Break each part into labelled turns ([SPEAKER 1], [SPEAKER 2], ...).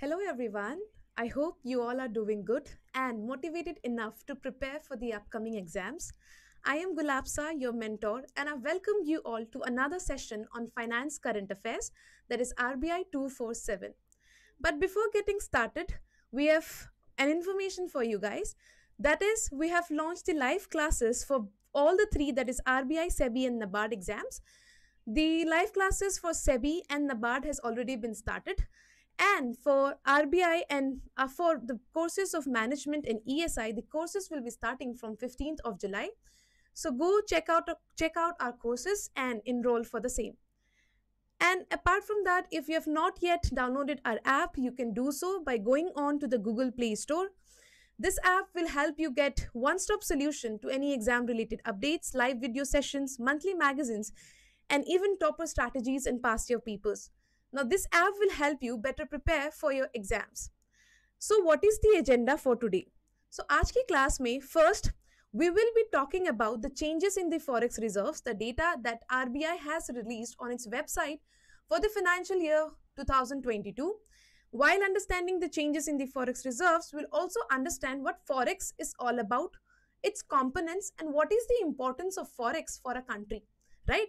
[SPEAKER 1] Hello, everyone. I hope you all are doing good and motivated enough to prepare for the upcoming exams. I am Gulabsa, your mentor, and I welcome you all to another session on Finance Current Affairs, that is RBI 247. But before getting started, we have an information for you guys. That is, we have launched the live classes for all the three, that is RBI, SEBI, and NABARD exams. The live classes for SEBI and NABARD has already been started and for RBI and uh, for the courses of management and ESI, the courses will be starting from 15th of July. So go check out, check out our courses and enroll for the same. And apart from that, if you have not yet downloaded our app, you can do so by going on to the Google Play Store. This app will help you get one-stop solution to any exam-related updates, live video sessions, monthly magazines, and even topper strategies and past year papers. Now this app will help you better prepare for your exams. So what is the agenda for today? So आज class may first we will be talking about the changes in the forex reserves, the data that RBI has released on its website for the financial year 2022. While understanding the changes in the forex reserves, we'll also understand what forex is all about, its components and what is the importance of forex for a country, right?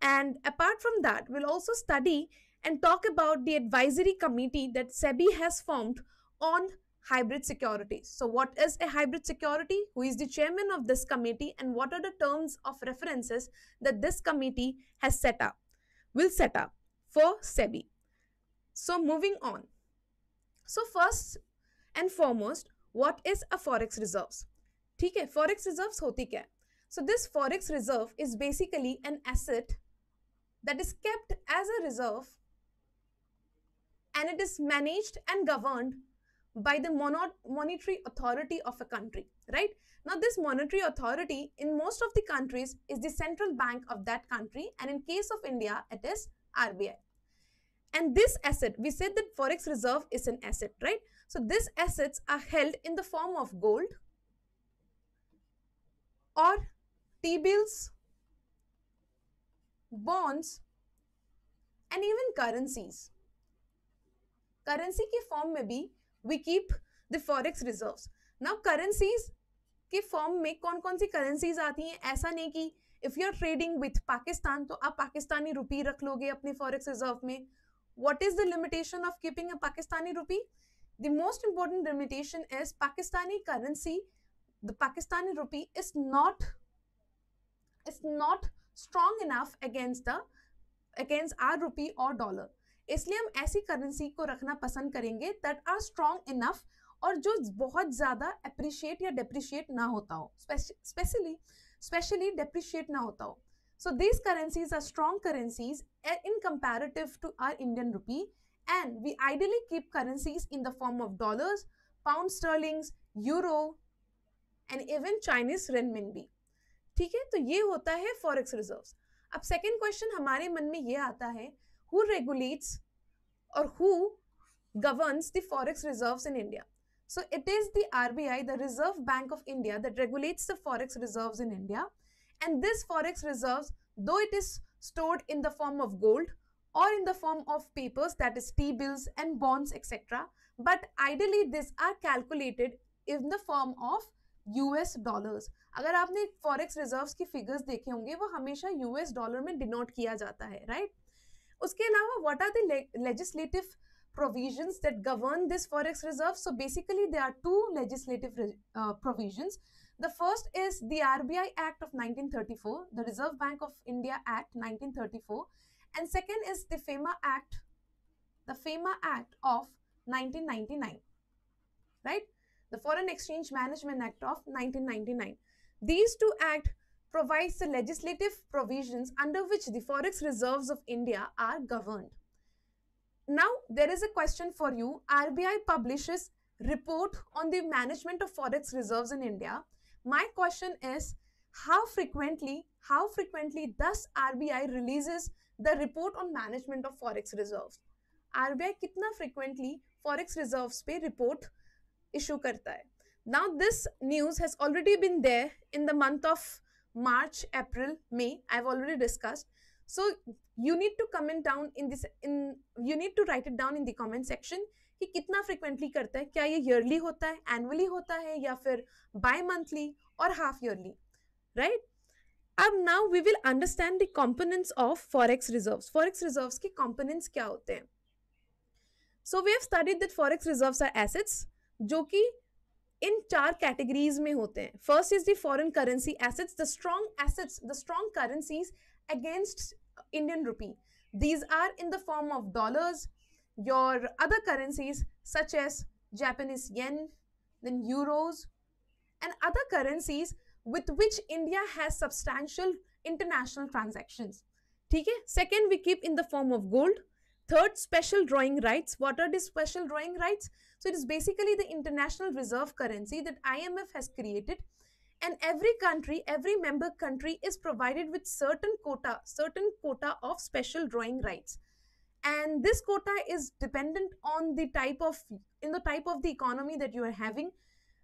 [SPEAKER 1] And apart from that, we'll also study and talk about the advisory committee that SEBI has formed on hybrid securities. So what is a hybrid security? Who is the chairman of this committee and what are the terms of references that this committee has set up, will set up for SEBI. So moving on. So first and foremost, what is a forex reserves? Okay, forex reserves. Reserves होती क्या है so this forex reserve is basically an asset that and it is managed and governed by the monetary authority of a country, right? Now, this monetary authority in most of the countries is the central bank of that country and in case of India, it is RBI. And this asset, we said that forex reserve is an asset, right? So, these assets are held in the form of gold or T-bills, bonds and even currencies. Currency के form में भी we keep the forex reserve now currencies के form में कौन कौन सी currencies आती हैं ऐसा नहीं कि if you are trading with Pakistan तो आप पाकिस्तानी रुपी रख लोगे अपने फॉरेक्स रिजर्व में what is the limitation of keeping a Pakistani rupee the most important limitation is Pakistani currency the Pakistani rupee is not is not strong enough against the against our rupee और dollar इसलिए हम ऐसी currency को रखना पसंद करेंगे that are strong enough और जो बहुत ज़्यादा अप्रिशिएट या डिप्रिशिएट ना होता हो स्पेशली स्पेशली डिप्रिशिएट ना होता हो so these currencies are strong currencies in comparative to our Indian rupee and we ideally keep currencies in the form of dollars pound sterlings euro and even Chinese renmin ठीक है तो ये होता है forex reserve अब second question हमारे मन में ये आता है who regulates or who governs the forex reserves in India. So it is the RBI, the Reserve Bank of India that regulates the forex reserves in India. And this forex reserves, though it is stored in the form of gold or in the form of papers that is T-bills and bonds etc. But ideally these are calculated in the form of US dollars. अगर आपने forex reserves की figures देखे होंगे वो हमेशा US dollar में denote किया जाता है right? उसके अलावा what are the legislative provisions that govern this forex reserve. So basically, there are two legislative uh, provisions. The first is the RBI Act of 1934, the Reserve Bank of India Act 1934, and second is the FEMA Act, the FEMA Act of 1999, right? The Foreign Exchange Management Act of 1999. These two acts provides the legislative provisions under which the forex reserves of India are governed. Now, there is a question for you. RBI publishes report on the management of forex reserves in India. My question is, how frequently, how frequently does RBI releases the report on management of forex reserves? RBI कितना frequently forex reserves pay report issue करता है? Now, this news has already been there in the month of March, April, May. I've already discussed. So you need to comment down in this in you need to write it down in the comment section कि कितना frequently करता है क्या ये yearly होता है annually होता है या फिर बाय मंथली और हाफ ईयरली राइट अब now we will understand the components of forex reserves forex reserves के कंपोनेंट्स क्या होते हैं so we have studied that forex reserves are assets जो कि इन चार कैटेगरीज में होते हैं first is the foreign currency assets the strong assets the strong currencies against Indian rupee these are in the form of dollars your other currencies such as Japanese yen, then euros, and other currencies with which India has substantial international transactions. Okay? Second, we keep in the form of gold. Third, special drawing rights. What are these special drawing rights? So it is basically the international reserve currency that IMF has created. And every country, every member country is provided with certain quota, certain quota of special drawing rights. And this quota is dependent on the type of, in the type of the economy that you are having,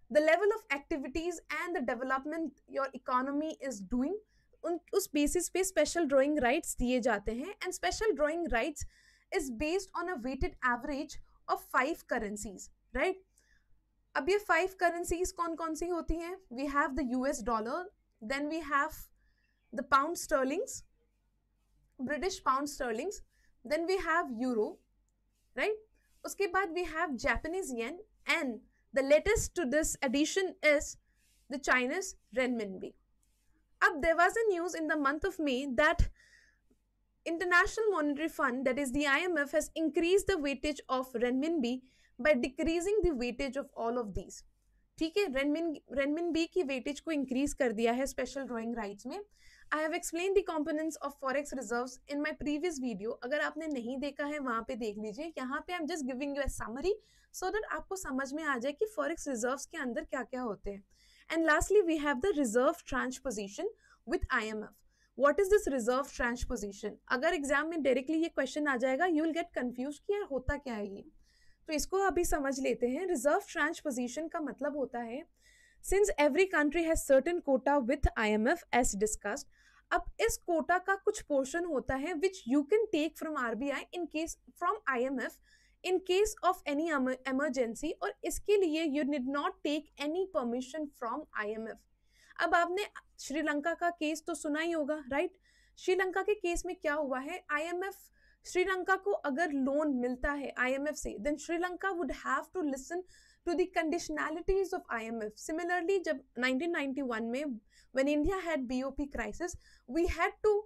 [SPEAKER 1] the level of activities and the development your economy is doing. उन उस basis पे special drawing rights दिए जाते हैं and special drawing rights is based on a weighted average of five currencies right अब ये five currencies कौन कौन सी होती हैं we have the US dollar then we have the pound sterlings British pound sterlings then we have euro right उसके बाद we have Japanese yen and the latest to this addition is the Chinese renminbi अब there was a news in the month of May that International Monetary Fund, that is the IMF, has increased the weightage of renminbi by decreasing the weightage of all of these. ठीक है renmin renminbi की weightage को increase कर दिया है special drawing rights में I have explain the components of forex reserves in my previous video अगर आपने नहीं देखा है वहाँ पे देख लीजिए यहाँ पे I am just giving you a summary so that आपको समझ में आ जाए कि फॉरेक्स रिजर्व्स के अंदर क्या क्या होते हैं and lastly we have the reserve tranche position with I M F what is this reserve transposition अगर एग्जाम में डायरेक्टली ये क्वेश्चन आ जाएगा यू विल गेट कन्फ्यूज कि यार होता क्या है ये तो इसको अभी समझ लेते हैं रिजर्व पोजिशन का मतलब होता है since every country has certain quota with I M F as discussed अब इस कोटा का कुछ पोर्शन होता है which you can take from R B I in case from I M F in case of any emergency और इसके लिए you need not take any permission from I M F अब आपने श्रीलंका का केस तो सुना ही होगा राइट श्रीलंका के केस में क्या हुआ है आईएमएफ श्रीलंका को अगर लोन मिलता है आईएमएफ से then Sri Lanka would have to listen to the conditionalities of IMF similarly जब 1991 में when India had BOP crisis we had to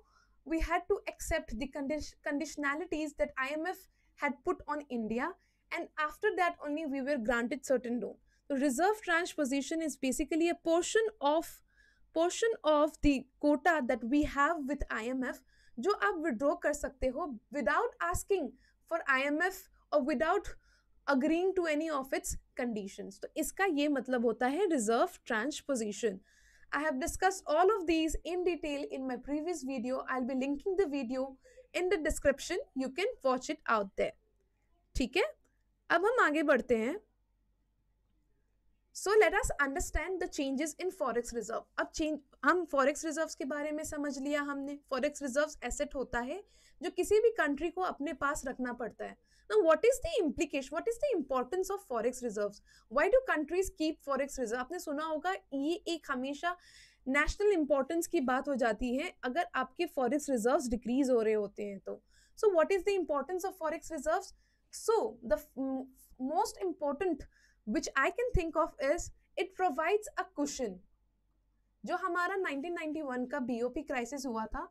[SPEAKER 1] we had to accept conditionalities that I M F had put on India and after that only we were granted certain loan. Reserve tranche position is basically a portion of portion of the quota that we have with I M F जो आप withdraw कर सकते हो without asking for I M F और without agreeing to any of its condition तो इसका ये मतलब होता है reserve tranche position I have discuss all of these in detail in my previous video I be linking the video in the description you can watch it out there ठीक है अब हम आगे बढ़ते हैं so let us understand the changes in forex reserve अब change हम forex reserves के बारे में समझ लिया हमने फॉरेक्स रिजर्व्स एसेट होता है जो किसी भी कंट्री को अपने पास रखना पड़ता है ना what is the implication what is the importance of forex reserves why do countries keep forex reserve आपने सुना होगा ये एक हमेशा नेशनल इंपॉर्टेंस की बात हो जाती है अगर आपके फॉरेक्स रिजर्व्स डिक्रीज हो रहे होते हैं तो so what is the importance of forex reserves so the most important which I can think of is it provides a cushion जो हमारा 1991 का बीओपी क्राइसिस हुआ था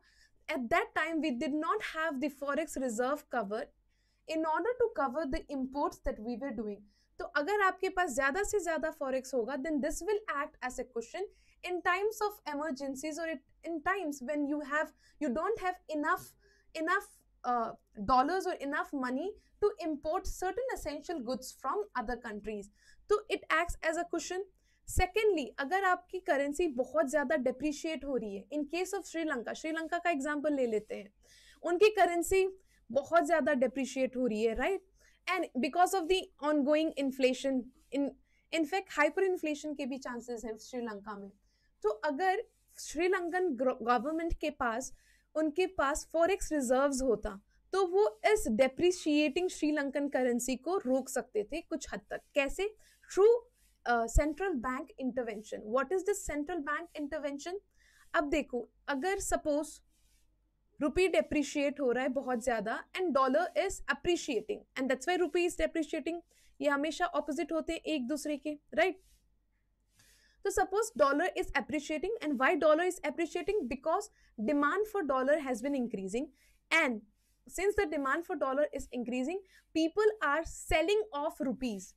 [SPEAKER 1] at that time we did not have the forex reserve cover in order to cover the imports that we were doing तो अगर आपके पास ज्यादा से ज्यादा फॉरेक्स होगा then this will act as A question in times of emergencies और in times when you have you don't have enough enough dollars और enough money to import certain essential goods from other countries तो it acts as a cushion secondly अगर आपकी currency बहुत ज़्यादा depreciate हो रही है in case of Sri Lanka Sri Lanka का एग्जाम्पल ले लेते हैं उनकी करेंसी बहुत ज़्यादा डिप्रिशिएट हो रही है right and because of the going inflation in in fact hyper inflation के भी चांसेस हैं श्रीलंका में तो अगर श्रीलंकन गवर्नमेंट के पास उनके पास फॉरेक्स रिजर्व्स होता तो वो इस डेप्रिशिएटिंग श्रीलंकन करेंसी को रोक सकते थे कुछ हद तक कैसे through central bank intervention what is this central bank intervention अब देखो अगर सपोज रुपी डेप्रिशिएट हो रहा है बहुत ज़्यादा and dollar is appreciating and that's why rupee is depreciating ये हमेशा ऑपोजिट होते हैं एक दूसरे के राइट right? तो suppose dollar is appreciating and why dollar is appreciating because demand for dollar has been increasing and since the demand for dollar is increasing people are selling off rupees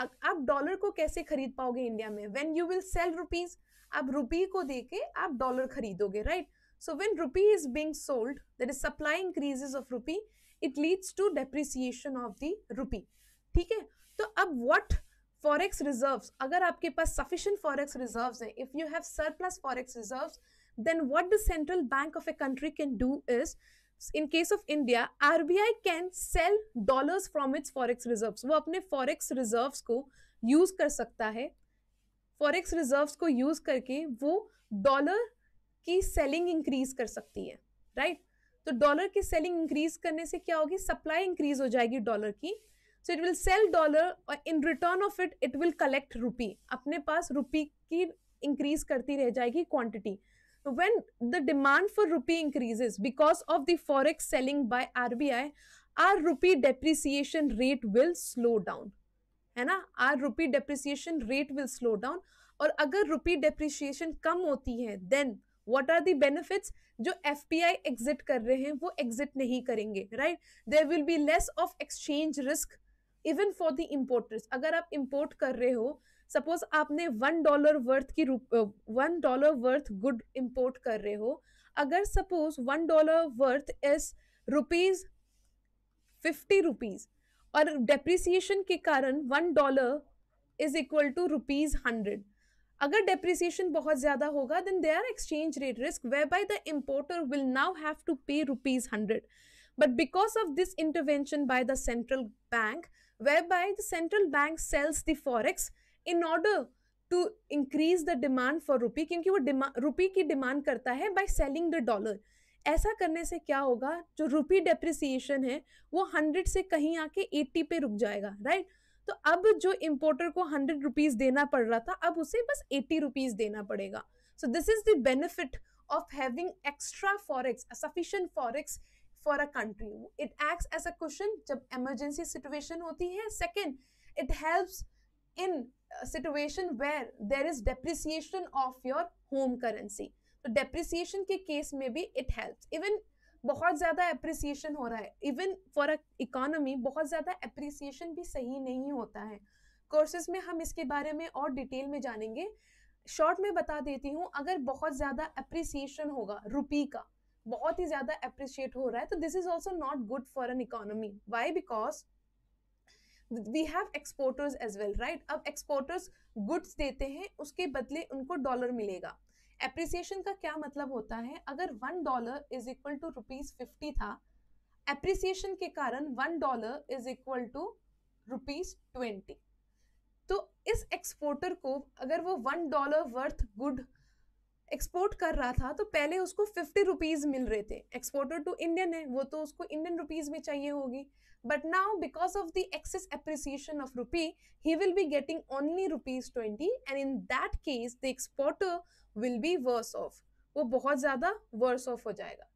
[SPEAKER 1] आप dollar को कैसे खरीद पाओगे India में when you will sell rupees आप rupee को देके आप डॉलर खरीदोगे right so when rupee is being sold that is supply increases of rupee it leads to depreciation of the rupee ठीक है तो अब वॉट फॉरेक्स रिजर्व अगर आपके पास सफिशियंट फॉरेक्स रिजर्व्स हैं if you have surplus forex reserves then what the central bank of a country can do is in case of India RBI can sell dollars from its forex reserves वो अपने forex reserves को use कर सकता है forex reserves को use करके वो dollar की सेलिंग इंक्रीज कर सकती है राइट right? तो डॉलर की सेलिंग इंक्रीज करने से क्या होगी सप्लाई इंक्रीज हो जाएगी डॉलर की so it will sell dollar और in return of it it will collect rupee अपने पास रुपी की इंक्रीज करती रह जाएगी quantity when the demand for rupee increases because of the forex selling by RBI, our rupee depreciation rate will slow down. है ना our rupee depreciation rate will slow down और अगर रुपी डेप्रिसिएशन कम होती है then what are the benefits जो F P I exit कर रहे हैं वो एग्जिट नहीं करेंगे right there will be less of exchange risk even for the importers अगर आप इम्पोर्ट कर रहे हो सपोज आपने वन डॉलर वर्थ की रूप one dollar worth good import कर रहे हो अगर suppose one dollar worth is rupees fifty rupees और डेप्रिसिएशन के कारण one dollar is equal to rupees hundred अगर डेप्रिसिएशन बहुत ज़्यादा होगा then they are exchange rate risk way by the importer will now have to pay rupees hundred but because of this intervention by the central bank way by the central bank sells the forex in order to increase the demand for rupee क्योंकि वो demand रुपी की demand करता है by selling the dollar ऐसा करने से क्या होगा जो रुपी डेप्रिसिएशन है वो हंड्रेड से कहीं आके एट्टी पे रुक जाएगा राइट तो अब जो इम्पोर्टर को हंड्रेड रुपीज़ देना पड़ रहा था अब उसे बस एट्टी रुपीज़ देना पड़ेगा so this is the benefit of having extra forex sufficient forex for a country it act as a question जब इमरजेंसी सिचुएशन होती है second it helps in situation where there is depreciation of your home currency तो depreciation के case में भी it help even बहुत ज़्यादा appreciation हो रहा है इवन फॉर अ इकोनॉमी बहुत ज़्यादा एप्रिसिएशन भी सही नहीं होता है कोर्सेज में हम इसके बारे में और डिटेल में जानेंगे शॉर्ट में बता देती हूँ अगर बहुत ज़्यादा अप्रिसिएशन होगा रुपी का बहुत ही ज़्यादा अप्रिशिएट हो रहा है तो this is also not good for an economy why because we have exporters as well right अब एक्सपोर्टर्स गुड्स देते हैं उसके बदले उनको डॉलर मिलेगा एप्रिसिएशन का क्या मतलब होता है अगर one dollar is equal to rupees fifty था एप्रिसिएशन के कारण one dollar is equal to rupees twenty तो इस एक्सपोर्टर को अगर वो one dollar worth good export कर रहा था तो पहले उसको फिफ्टी रुपीज़ मिल रहे थे एक्सपोर्टर टू इंडियन है वो तो उसको इंडियन रुपीज़ में चाहिए होगी but now because of the excess appreciation of rupee he will be getting only rupees twenty and in that case the exporter will be worse off वो बहुत ज़्यादा वर्स ऑफ हो जाएगा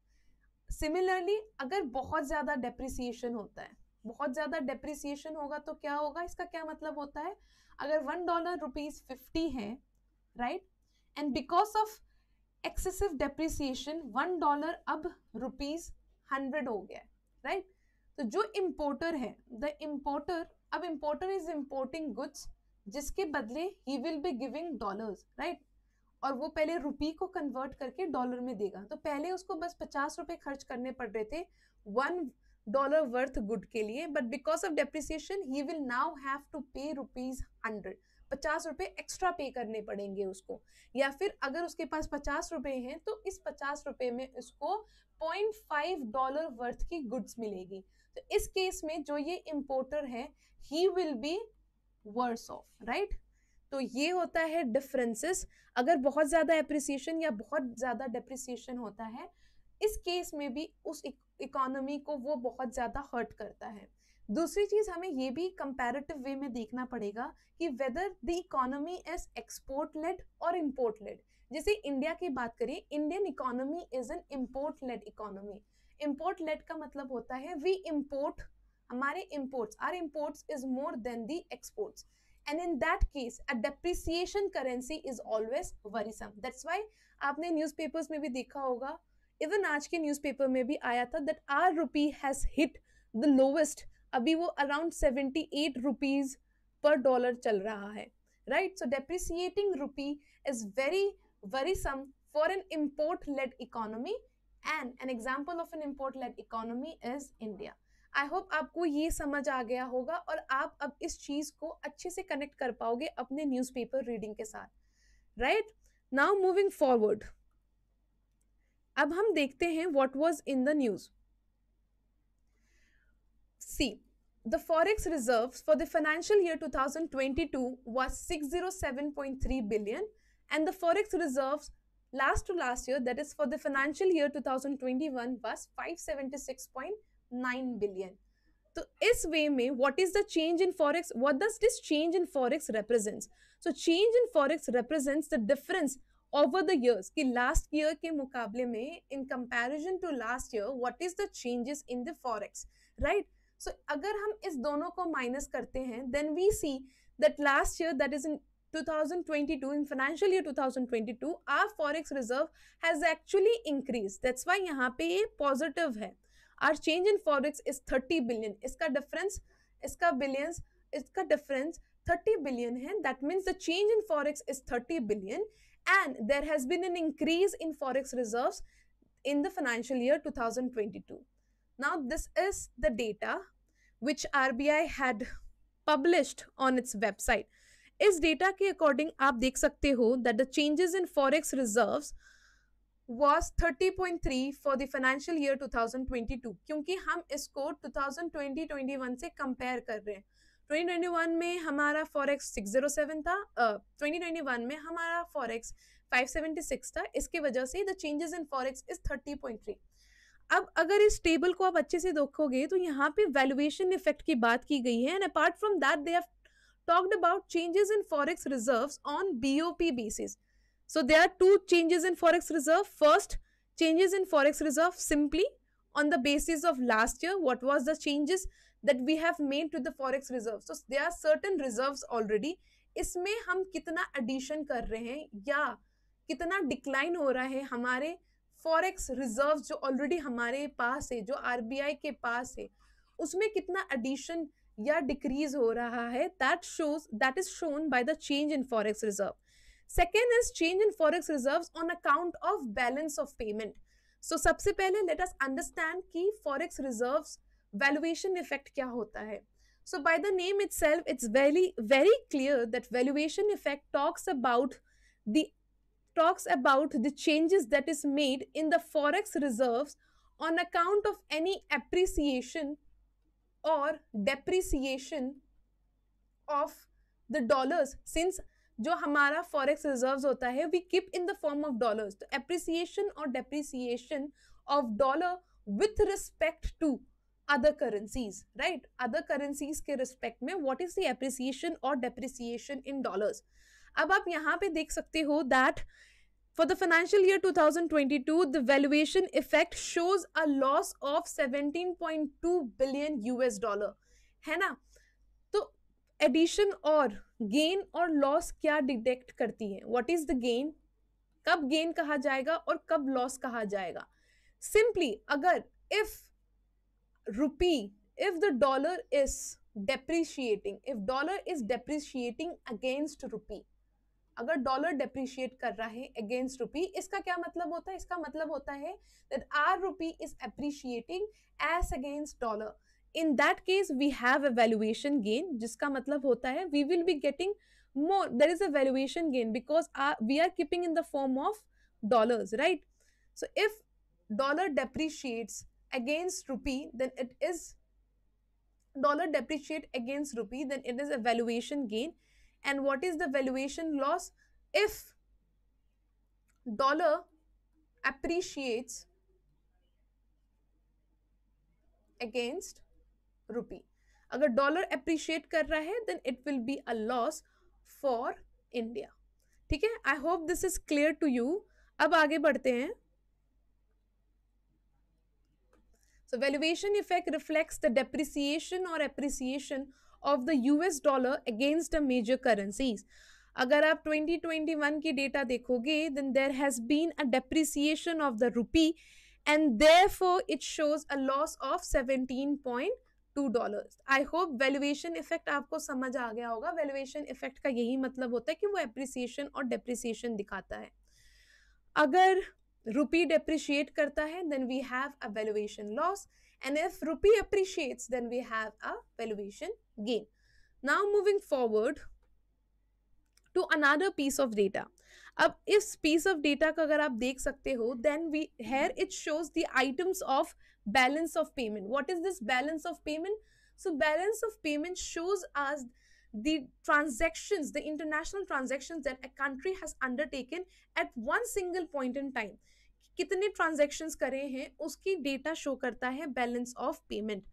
[SPEAKER 1] सिमिलरली अगर बहुत ज़्यादा डेप्रिसिएशन होता है बहुत ज़्यादा डेप्रिसिएशन होगा तो क्या होगा इसका क्या मतलब होता है अगर वन डॉलर रुपीज़ फिफ्टी है right and because of excessive depreciation one dollar अब रुपीज हंड्रेड हो गया राइट right? तो जो इम्पोर्टर है द इम्पोर्टर अब इम्पोर्टर इज इम्पोर्टिंग गुड्स जिसके बदले he will be giving dollars right और वो पहले रुपी को कन्वर्ट करके डॉलर में देगा तो पहले उसको बस पचास रुपये खर्च करने पड़ रहे थे वन डॉलर वर्थ गुड के लिए but because of depreciation he will now have to pay rupees hundred पचास रुपये एक्स्ट्रा पे करने पड़ेंगे उसको या फिर अगर उसके पास पचास रुपये हैं तो इस पचास रुपये में उसको पॉइंट फाइव डॉलर वर्थ की गुड्स मिलेगी तो इस केस में जो ये इम्पोर्टर है he will be worse off right तो ये होता है डिफरेंसेस अगर बहुत ज़्यादा एप्रिसिएशन या बहुत ज़्यादा डिप्रिसिएशन होता है इस केस में भी उस इकोनॉमी को वो बहुत ज़्यादा हर्ट करता है दूसरी चीज हमें ये भी कंपैरेटिव वे में देखना पड़ेगा कि whether the economy is export led और इम्पोर्ट लेड जैसे इंडिया की बात करें Indian economy is an import led economy import led का मतलब होता है वी इम्पोर्ट हमारे imports are imports is more than the exports and in that case a depreciation currency is always worrisome that's why आपने newspapers में भी देखा होगा इवन आज के newspaper में भी आया था that our rupee has hit the lowest अभी वो around seventy eight rupees per dollar चल रहा है right so depreciating rupee is very worrisome for an import led economy and an example of an import led economy is India I hope आपको ये समझ आ गया होगा और आप अब इस चीज़ को अच्छे से कनेक्ट कर पाओगे अपने न्यूज़पेपर रीडिंग के साथ राइट नाउ मूविंग फॉरवर्ड अब हम देखते हैं what was in the news see the forex reserves for the financial year 2022 was 607.3 billion and the forex reserves last to last year that is for the financial year 2021 was 576.9 billion so is way what is the change in forex what does this change in forex represents so change in forex represents the difference over the years ki last year ke mukable in comparison to last year what is the changes in the forex right so so, अगर हम इस दोनों को माइनस करते हैं then we see that last year that is in 2022 in financial year 2022 thousand twenty our forex reserve has actually increase that's why यहाँ पे ये पॉजिटिव है our change in forex is 30 billion इसका डिफरेंस इसका बिलियंस इसका difference 30 billion है that means the change in forex is 30 billion and there has been an increase in forex reserve in the financial year two Now, this is the data which RBI had published on its website. इस data के according आप देख सकते हो that the changes in forex reserves was 30.3 for the financial year 2022 क्योंकि हम इसको 2020-21 से कंपेयर कर रहे हैं 2021 में हमारा फॉरेक्स 607 था uh, 2021 में हमारा फॉरेक्स 576 था इसके वजह से the changes in forex is 30.3 अब अगर इस टेबल को आप अच्छे से देखोगे तो यहाँ पे वैल्यूएशन इफेक्ट की बात की गई है and apart from that they have talked about changes in forex reserve on BOP basis so they are two changes in forex reserve first changes in forex reserve simply on the basis of last year what was the changes that we have made to the forex reserve so they are certain reserve already इसमें हम कितना addition कर रहे हैं या कितना decline हो रहा है हमारे फॉरेक्स रिजर्व जो ऑलरेडी हमारे पास है जो आर के पास है उसमें कितना एडिशन या डिक्रीज हो रहा है that shows that is shown by the change in forex reserve second is change in forex reserve on account of balance of payment so सबसे पहले लेट अस अंडरस्टैंड कि फॉरेक्स रिजर्व वैल्यूएशन इफेक्ट क्या होता है so by the name itself it's very very clear that valuation effect talks about the talks about the changes that is made in the forex reserves on account of any appreciation or depreciation of the dollars since जो हमारा forex reserves होता है we keep in the form of dollars तो appreciation और depreciation of dollar with respect to other currencies right other currencies के respect में what is the appreciation और depreciation in dollars अब आप यहाँ पे देख सकते हो that for the financial year 2022, the valuation effect shows a loss point 17.2 billion US dollar है ना तो एडिशन और गेन और लॉस क्या डिटेक्ट करती है वॉट इज द गेन कब गेन कहा जाएगा और कब लॉस कहा जाएगा सिंपली अगर if rupee if the dollar is depreciating if dollar is depreciating against rupee अगर डॉलर डेप्रिशिएट कर रहा है अगेंस्ट रुपी इसका क्या मतलब होता है इसका मतलब होता है that our rupee is appreciating as against dollar in that case we have a valuation gain जिसका मतलब होता है we will be getting more there is a valuation gain because we are keeping in the form of dollars right so if dollar depreciates against rupee then it is dollar depreciate against rupee then it is a valuation gain and what is the valuation loss if dollar appreciates against rupee अगर dollar appreciate कर रहा है then it will be a loss for India ठीक है I hope this is clear to you अब आगे बढ़ते हैं so valuation effect reflects the depreciation और appreciation of the US dollar against a major currencies अगर आप 2021 की डेटा देखोगे then there has been a depreciation of the rupee and therefore it shows a loss of seventeen point two dollar I hope valuation effect आपको समझ आ गया होगा valuation effect का यही मतलब होता है कि वो एप्रिसिएशन और डेप्रिसिएशन दिखाता है अगर रुपी डेप्रिशिएट करता है then we have a valuation loss And if rupee appreciates, then we have a valuation gain. Now moving forward to another piece of data. अब इस piece of data का अगर आप देख then we here it shows the items of balance of payment. What is this balance of payment? So balance of payment shows us the transactions, the international transactions that a country has undertaken at one single point in time. कितने transactions करे हैं उसकी data show करता है balance of payment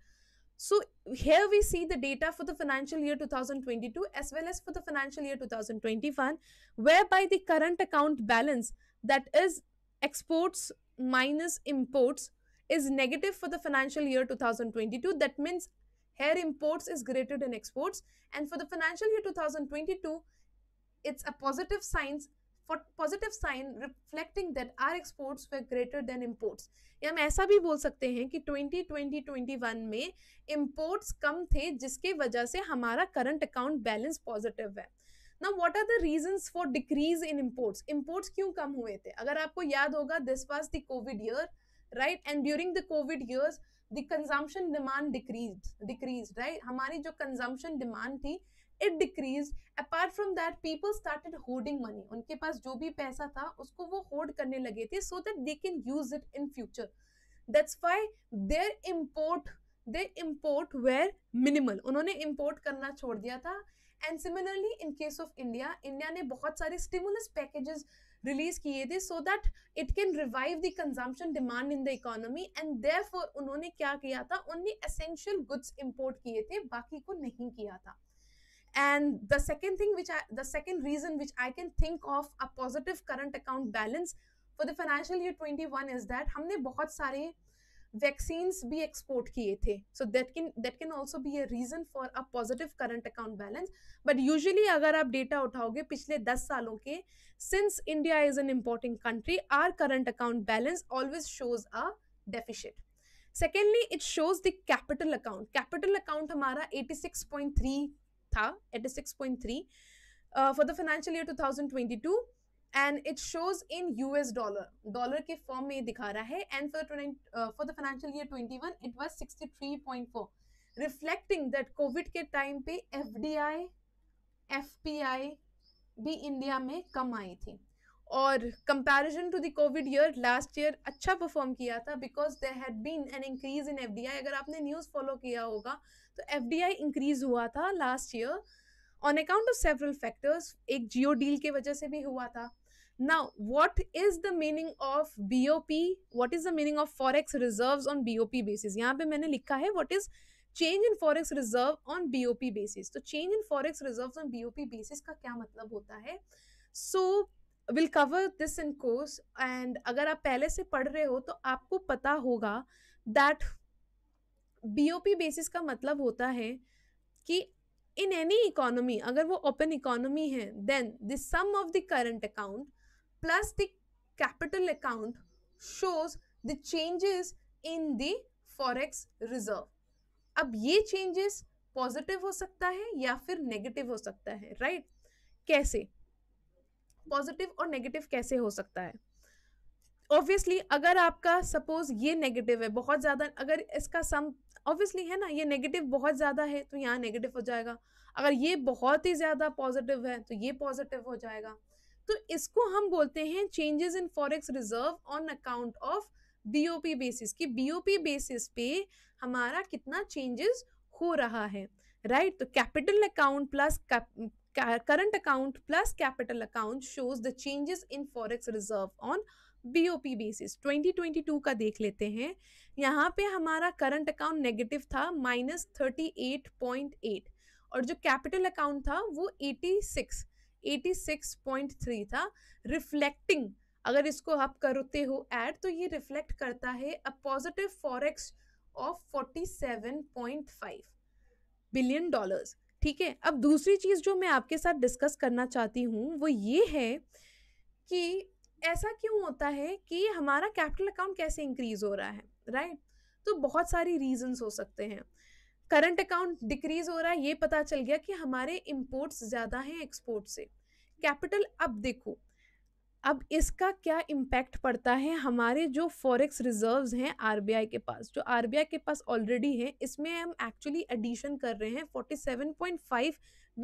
[SPEAKER 1] so here we see the data for the financial year 2022 thousand twenty two as well as for the financial year two thousand twenty one way by the current account balance that is exports minus imports is negative for the financial year two thousand twenty two that means here imports is greater in exports and for the financial year two thousand twenty two it's a positive signs for positive sign reflecting that our exports were greater than imports या हम ऐसा भी बोल सकते हैं कि 2020-21 में imports कम थे जिसके वजह से हमारा करंट अकाउंट बैलेंस पॉजिटिव है ना what are the reason for decrease in imports imports क्यों कम हुए थे अगर आपको याद होगा this was the covid year right and during the covid years the consumption demand decrease decrease right हमारी जो कंजम्पन डिमांड थी it decrease apart from that people started holding money उनके पास जो भी पैसा था उसको वो होल्ड करने लगे थे so that they can use it in future that's why their import they import were minimal उन्होंने इम्पोर्ट करना छोड़ दिया था and similarly in case of India India ने बहुत सारे स्टिमुलस पैकेजेस रिलीज किए थे so that it can revive the consumption demand in the economy and therefore उन्होंने क्या किया था ओनली एसेंशियल गुड्स इम्पोर्ट किए थे बाकी को नहीं किया था and the second thing which i the second reason which i can think of a positive current account balance for the financial year 21 is that हमने बहुत सारे vaccines भी export किए थे so that can that can also be a reason for a positive current account balance but usually अगर आप data उठाओगे पिछले 10 सालों के since India is an importing country our current account balance always shows a deficit secondly it shows the capital account capital account हमारा 86.3 था eight six point three for the financial year two thousand twenty two and it shows in US एस dollar डॉलर के form में दिखा रहा है and for for the financial year twenty one it was sixty three point four reflecting that covid के time पे F D I F P I भी इंडिया में कम आई थी और comparison to the covid year last year अच्छा perform किया था because there had been an increase in F अगर आपने न्यूज़ फॉलो किया होगा तो एफ इंक्रीज हुआ था last year on account of several factors एक जियो डील की वजह से भी हुआ था now what is the meaning of B O P what is the meaning of forex reserve on B O P basis यहाँ पे मैंने लिखा है what is change in forex reserve on B O P basis तो change in forex reserve on B O P basis का क्या मतलब होता है so will cover this in course and अगर आप पहले से पढ़ रहे हो तो आपको पता होगा दैट बीओपी बेसिस का मतलब होता है कि इन एनी इकोनॉमी अगर वो ओपन इकोनॉमी है then the sum of the current account plus the capital account shows the changes in the forex reserve अब ये चेंजेस पॉजिटिव हो सकता है या फिर नेगेटिव हो सकता है राइट right? कैसे पॉजिटिव और नेगेटिव कैसे हो सकता है ऑब्वियसली अगर आपका सपोज ये नेगेटिव है बहुत ज़्यादा अगर इसका सम ऑब्वियसली है ना ये नेगेटिव बहुत ज़्यादा है तो यहाँ नेगेटिव हो जाएगा अगर ये बहुत ही ज़्यादा पॉजिटिव है तो ये पॉजिटिव हो जाएगा तो इसको हम बोलते हैं changes in forex reserve on account of BOP basis कि बीओपी बेसिस पे हमारा कितना चेंजेस हो रहा है राइट right? तो capital account plus current account plus capital account shows the changes in forex reserve on BOP basis 2022 का देख लेते हैं यहाँ पे हमारा करंट अकाउंट नेगेटिव था minus thirty eight point eight और जो कैपिटल अकाउंट था वो एटी 86.3 था रिफ्लेक्टिंग अगर इसको आप करते हो ऐड तो ये रिफ्लेक्ट करता है a positive forex of 47.5 billion dollars ठीक है अब दूसरी चीज़ जो मैं आपके साथ डिस्कस करना चाहती हूँ वो ये है कि ऐसा क्यों होता है कि हमारा कैपिटल अकाउंट कैसे इंक्रीज़ हो रहा है राइट तो बहुत सारी रीजंस हो सकते हैं करंट अकाउंट डिक्रीज हो रहा है ये पता चल गया कि हमारे इम्पोर्ट्स ज़्यादा हैं एक्सपोर्ट से कैपिटल अब देखो अब इसका क्या इम्पैक्ट पड़ता है हमारे जो फॉरेक्स रिजर्व्स हैं आरबीआई के पास जो आरबीआई के पास ऑलरेडी है इसमें हम एक्चुअली एडिशन कर रहे हैं 47.5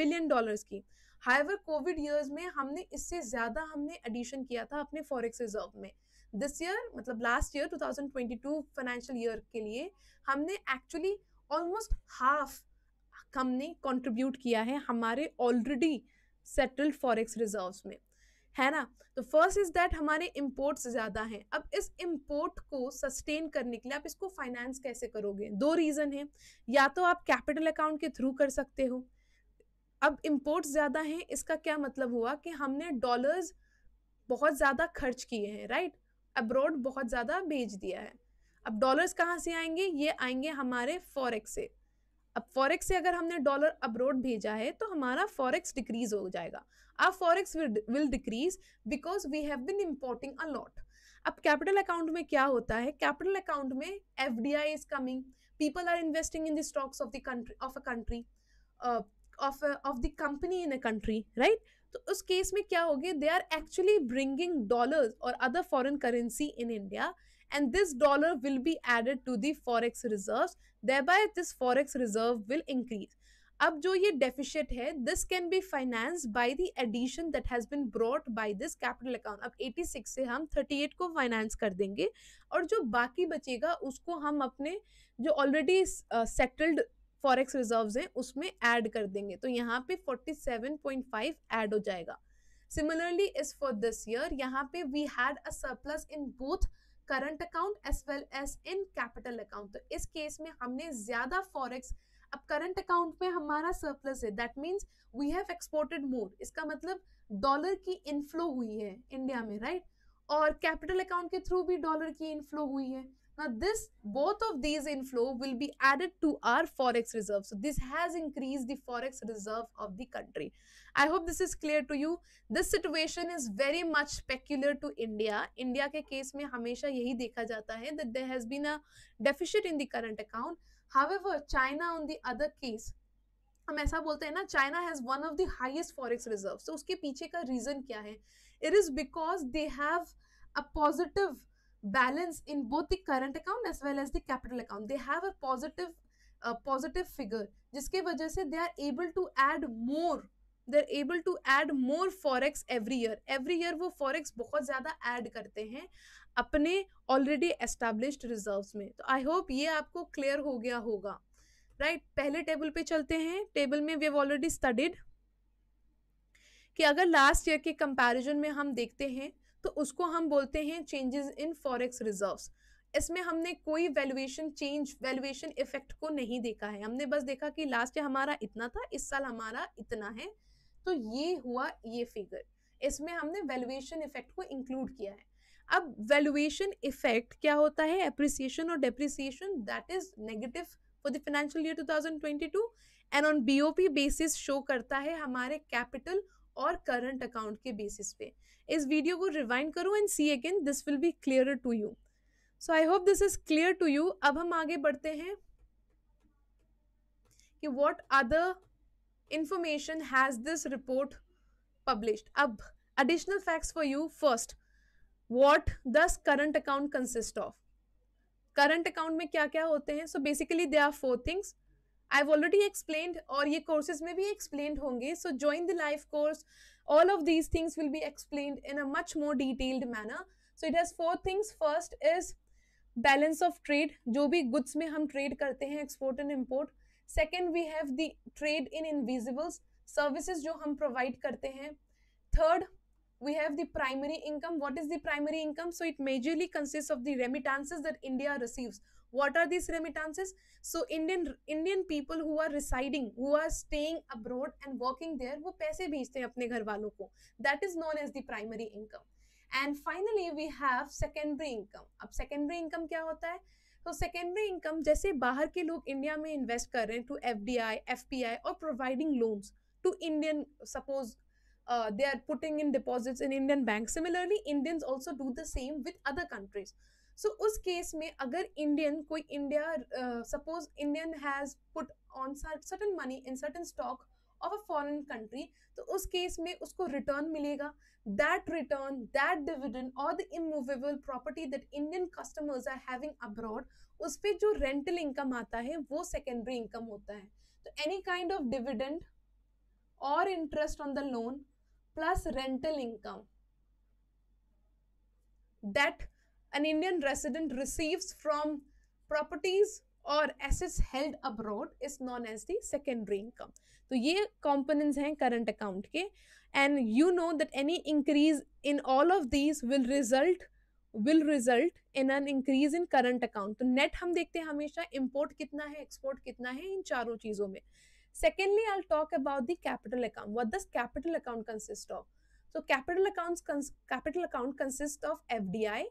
[SPEAKER 1] बिलियन डॉलर्स की हाईवर कोविड ईयर्स में हमने इससे ज़्यादा हमने एडिशन किया था अपने फॉरेक्स रिजर्व में दिस ईयर मतलब लास्ट ईयर 2022 फाइनेंशियल ईयर के लिए हमने एक्चुअली ऑलमोस्ट हाफ हमने कंट्रीब्यूट किया है हमारे ऑलरेडी सेटल्ड फॉरेक्स रिजर्व्स में है ना तो फर्स्ट इज दैट हमारे इम्पोर्ट्स ज़्यादा हैं अब इस इम्पोर्ट को सस्टेन करने के लिए आप इसको फाइनेंस कैसे करोगे दो रीज़न है या तो आप कैपिटल अकाउंट के थ्रू कर सकते हो अब इम्पोर्ट्स ज़्यादा हैं इसका क्या मतलब हुआ कि हमने डॉलर्स बहुत ज़्यादा खर्च किए हैं राइट अब्रॉड बहुत ज़्यादा भेज दिया है अब डॉलर्स कहाँ से आएंगे ये आएंगे हमारे फॉरेक्स से अब फॉरेक्स से अगर हमने डॉलर अब्रॉड भेजा है तो हमारा फॉरेक्स डिक्रीज हो जाएगा अब forex will decrease because we have been importing a lot अब कैपिटल अकाउंट में क्या होता है कैपिटल अकाउंट में F D I is coming people are investing in the stocks of the country of a country of a, of the company in a country तो उस case में क्या हो गया they are actually bringing dollars और other foreign currency in India and this dollar will be be to to the reserve reserves by this forex reserve will increase अब जो ये डेफिशिट है this can be finance by the addition that has been brought by this capital account अब 86 से हम 38 को finance कर देंगे और जो बाकी बचेगा उसको हम अपने जो already settled uh, forex reserves हैं उसमें ऐड कर देंगे तो यहाँ पे 47.5 ऐड हो जाएगा similarly is for this year यहाँ पे we had a surplus in both current account as well as in capital account तो इस केस में हमने ज्यादा फॉरेक्स अब करंट अकाउंट में हमारा सरप्लस है that means we have exported more इसका मतलब डॉलर की इनफ्लो हुई है इंडिया में राइट right? और कैपिटल अकाउंट के थ्रू भी डॉलर की इनफ्लो हुई है Now this, both of these inflow will be added to our forex reserve. So this has increased the forex reserve of the country. I hope this is clear to you. This situation is very much peculiar to India. India के case में हमेशा यही देखा जाता है that there has been a deficit in the current account. However, China on the other case हम ऐसा बोलते हैं ना China has one of the highest forex reserve तो उसके पीछे का रीज़न क्या है it is because they have a positive balance in both the current account as well as the capital account. They have a positive uh, positive figure जिसके वजह से they are able to add more they are able to add more forex every year every year वो forex बहुत ज़्यादा add करते हैं अपने already established reserves में तो I hope ये आपको clear हो गया होगा राइट right? पहले टेबल पे चलते हैं टेबल में वी हैव ऑलरेडी स्टडीड कि अगर लास्ट ईयर के कंपैरिजन में हम देखते हैं तो उसको हम बोलते हैं चेंजेस इन फॉरेक्स रिजर्व्स इसमें हमने कोई वैल्यूएशन चेंज वैल्यूएशन इफेक्ट को नहीं देखा है हमने बस देखा कि लास्ट ईयर हमारा इतना था इस साल हमारा इतना है तो ये हुआ ये फिगर इसमें हमने वैल्यूएशन इफेक्ट को इंक्लूड किया है अब वैल्यूएशन इफेक्ट क्या होता है एप्रिसिएशन और depreciation that is negative for the financial year 2022 and on BOP basis show करता है हमारे कैपिटल और करंट अकाउंट के बेसिस पे इस वीडियो को रिवाइंड करो and see again this will be clear to you so I hope this is clear to you अब हम आगे बढ़ते हैं कि what other information has this report published अब additional fact for you first what does current account consist of current account में क्या क्या होते हैं so basically they are four things I have already explain और ये कोर्सेज में भी एक्सप्लेन होंगे so join the life course all of these things will be explain in a much more detailed manner so it has four things first is balance of trade जो भी goods में हम trade करते हैं export and import second we have the trade in invisibles services जो हम provide करते हैं third we have the primary income what is the primary income so it majorly consist of the remittances that India receives what are these remittances so indian indian people who are residing who are staying abroad and working there wo paise bhejte hain apne ghar walon ko that is known as the primary income and finally we have secondary income ab secondary income kya hota hai तो secondary income जैसे बाहर के लोग India में invest कर रहे हैं to F D I F P I और providing loans to Indian suppose they are putting in deposits in Indian bank similarly Indians also do the same with other countries so उस case में अगर Indian कोई India suppose Indian has put on certain money in certain stock of a foreign country तो उस case में उसको return मिलेगा that return that dividend और the immovable property that Indian customers are having abroad उस पर जो रेंटल इनकम आता है वो सेकेंडरी इनकम होता है तो एनी काइंड ऑफ डिविडेंड और interest on the loan plus rental income that an Indian resident receives from properties or assets held abroad is known as the secondary income. So, these components are current account. Ke, and you know that any increase in all of these will result will result in an increase in current account. So, net hum dekhte hai hamesha import kitna hai, export kitna hai in charo cheezo mein. Secondly, I'll talk about the capital account. What does capital account consist of? So, capital accounts capital account consists of FDI,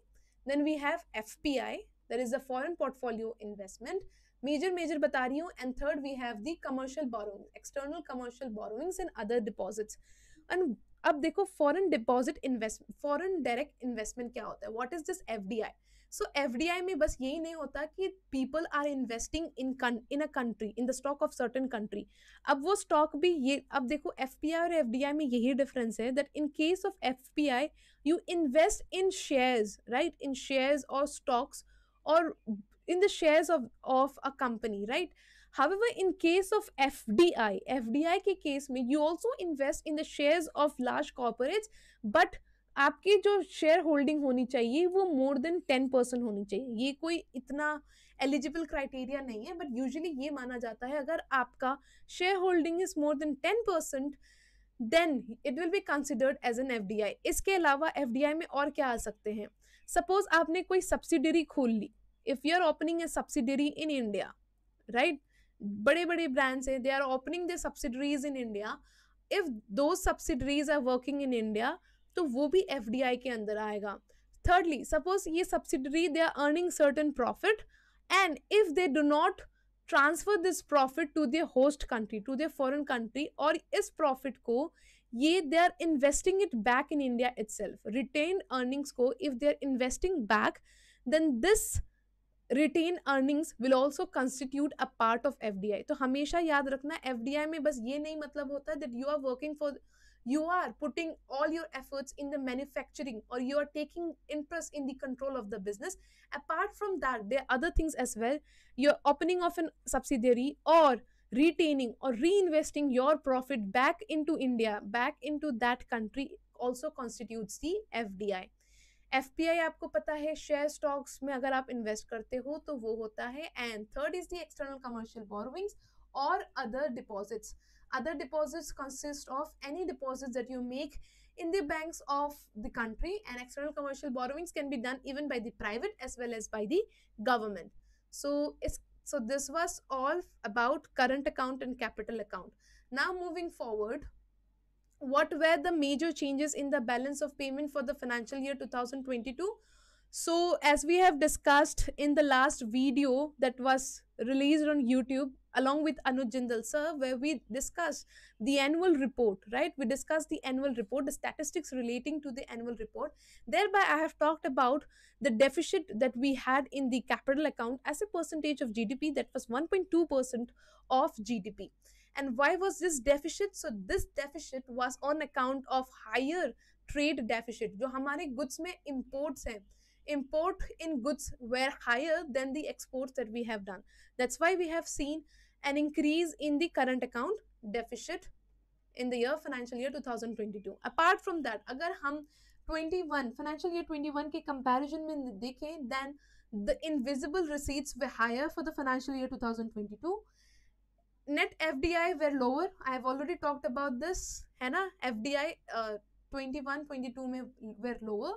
[SPEAKER 1] then we have FPI, that is the foreign portfolio investment. Major, major batario And third, we have the commercial borrowings, external commercial borrowings and other deposits. And ab dekho foreign deposit invest foreign direct investment kya hota hai. What is this FDI? So F में बस यही नहीं होता कि people are investing in in a country in the stock of certain country अब वो stock भी ये अब देखो एफ और एफ में यही डिफरेंस है that in case of F you invest in shares right in shares और stocks shares of a company right however in case of F D I F D I के case में you also invest in the shares of large corporates but आपकी जो share holding होनी चाहिए वो मोर than ten percent होनी चाहिए ये कोई इतना एलिजिबल क्राइटेरिया नहीं है बट यूजुअली ये माना जाता है अगर आपका share holding is more than ten percent then it will be considered as an F इसके अलावा एफ में और क्या आ सकते हैं सपोज आपने कोई सब्सिडरी खोल ली if you are opening a subsidiary in India right बड़े बड़े ब्रांड्स हैं they are opening the subsidiaries in India if those subsidiaries are working in India तो वो भी एफ के अंदर आएगा थर्डली सपोज ये subsidiary they are earning certain profit and if they do not transfer this profit to the host country to the foreign country और इस profit को ये दे are investing it back in India itself retain earnings को if they are investing back then this retain earnings will also constitute a part of F D I तो हमेशा याद रखना F D आई में बस ये नहीं मतलब होता है that you are working for you are putting all your efforts in the manufacturing or you are taking interest in the control of the business apart from that there are other things as well you're opening of a subsidiary or retaining or reinvesting your profit back into india back into that country also constitutes the fdi FPI, आपको पता है share stocks में अगर आप invest करते हो तो वो होता है and third is the external commercial borrowings और other deposits other deposits consist of any deposits that you make in the banks of the country and external commercial borrowings can be done even by the private as well as by the government. So it's so this was all about current account and capital account. Now moving forward, what were the major changes in the balance of payment for the financial year 2022? So as we have discussed in the last video that was released on YouTube along with Anuj Jindal sir, where we discussed the annual report, right? We discussed the annual report, the statistics relating to the annual report. Thereby, I have talked about the deficit that we had in the capital account as a percentage of GDP that was 1.2% of GDP. And why was this deficit? So this deficit was on account of higher trade deficit, जो हमारे goods में imports हैं import in goods were higher than the exports that we have done. That's why we have seen an increase in the current account deficit in the year financial year 2022 apart from that agar hum 21 financial year 21 ke comparison mein dekhein then the invisible receipts were higher for the financial year 2022 net fdi were lower i have already talked about this hai na fdi uh, 21 22 mein were lower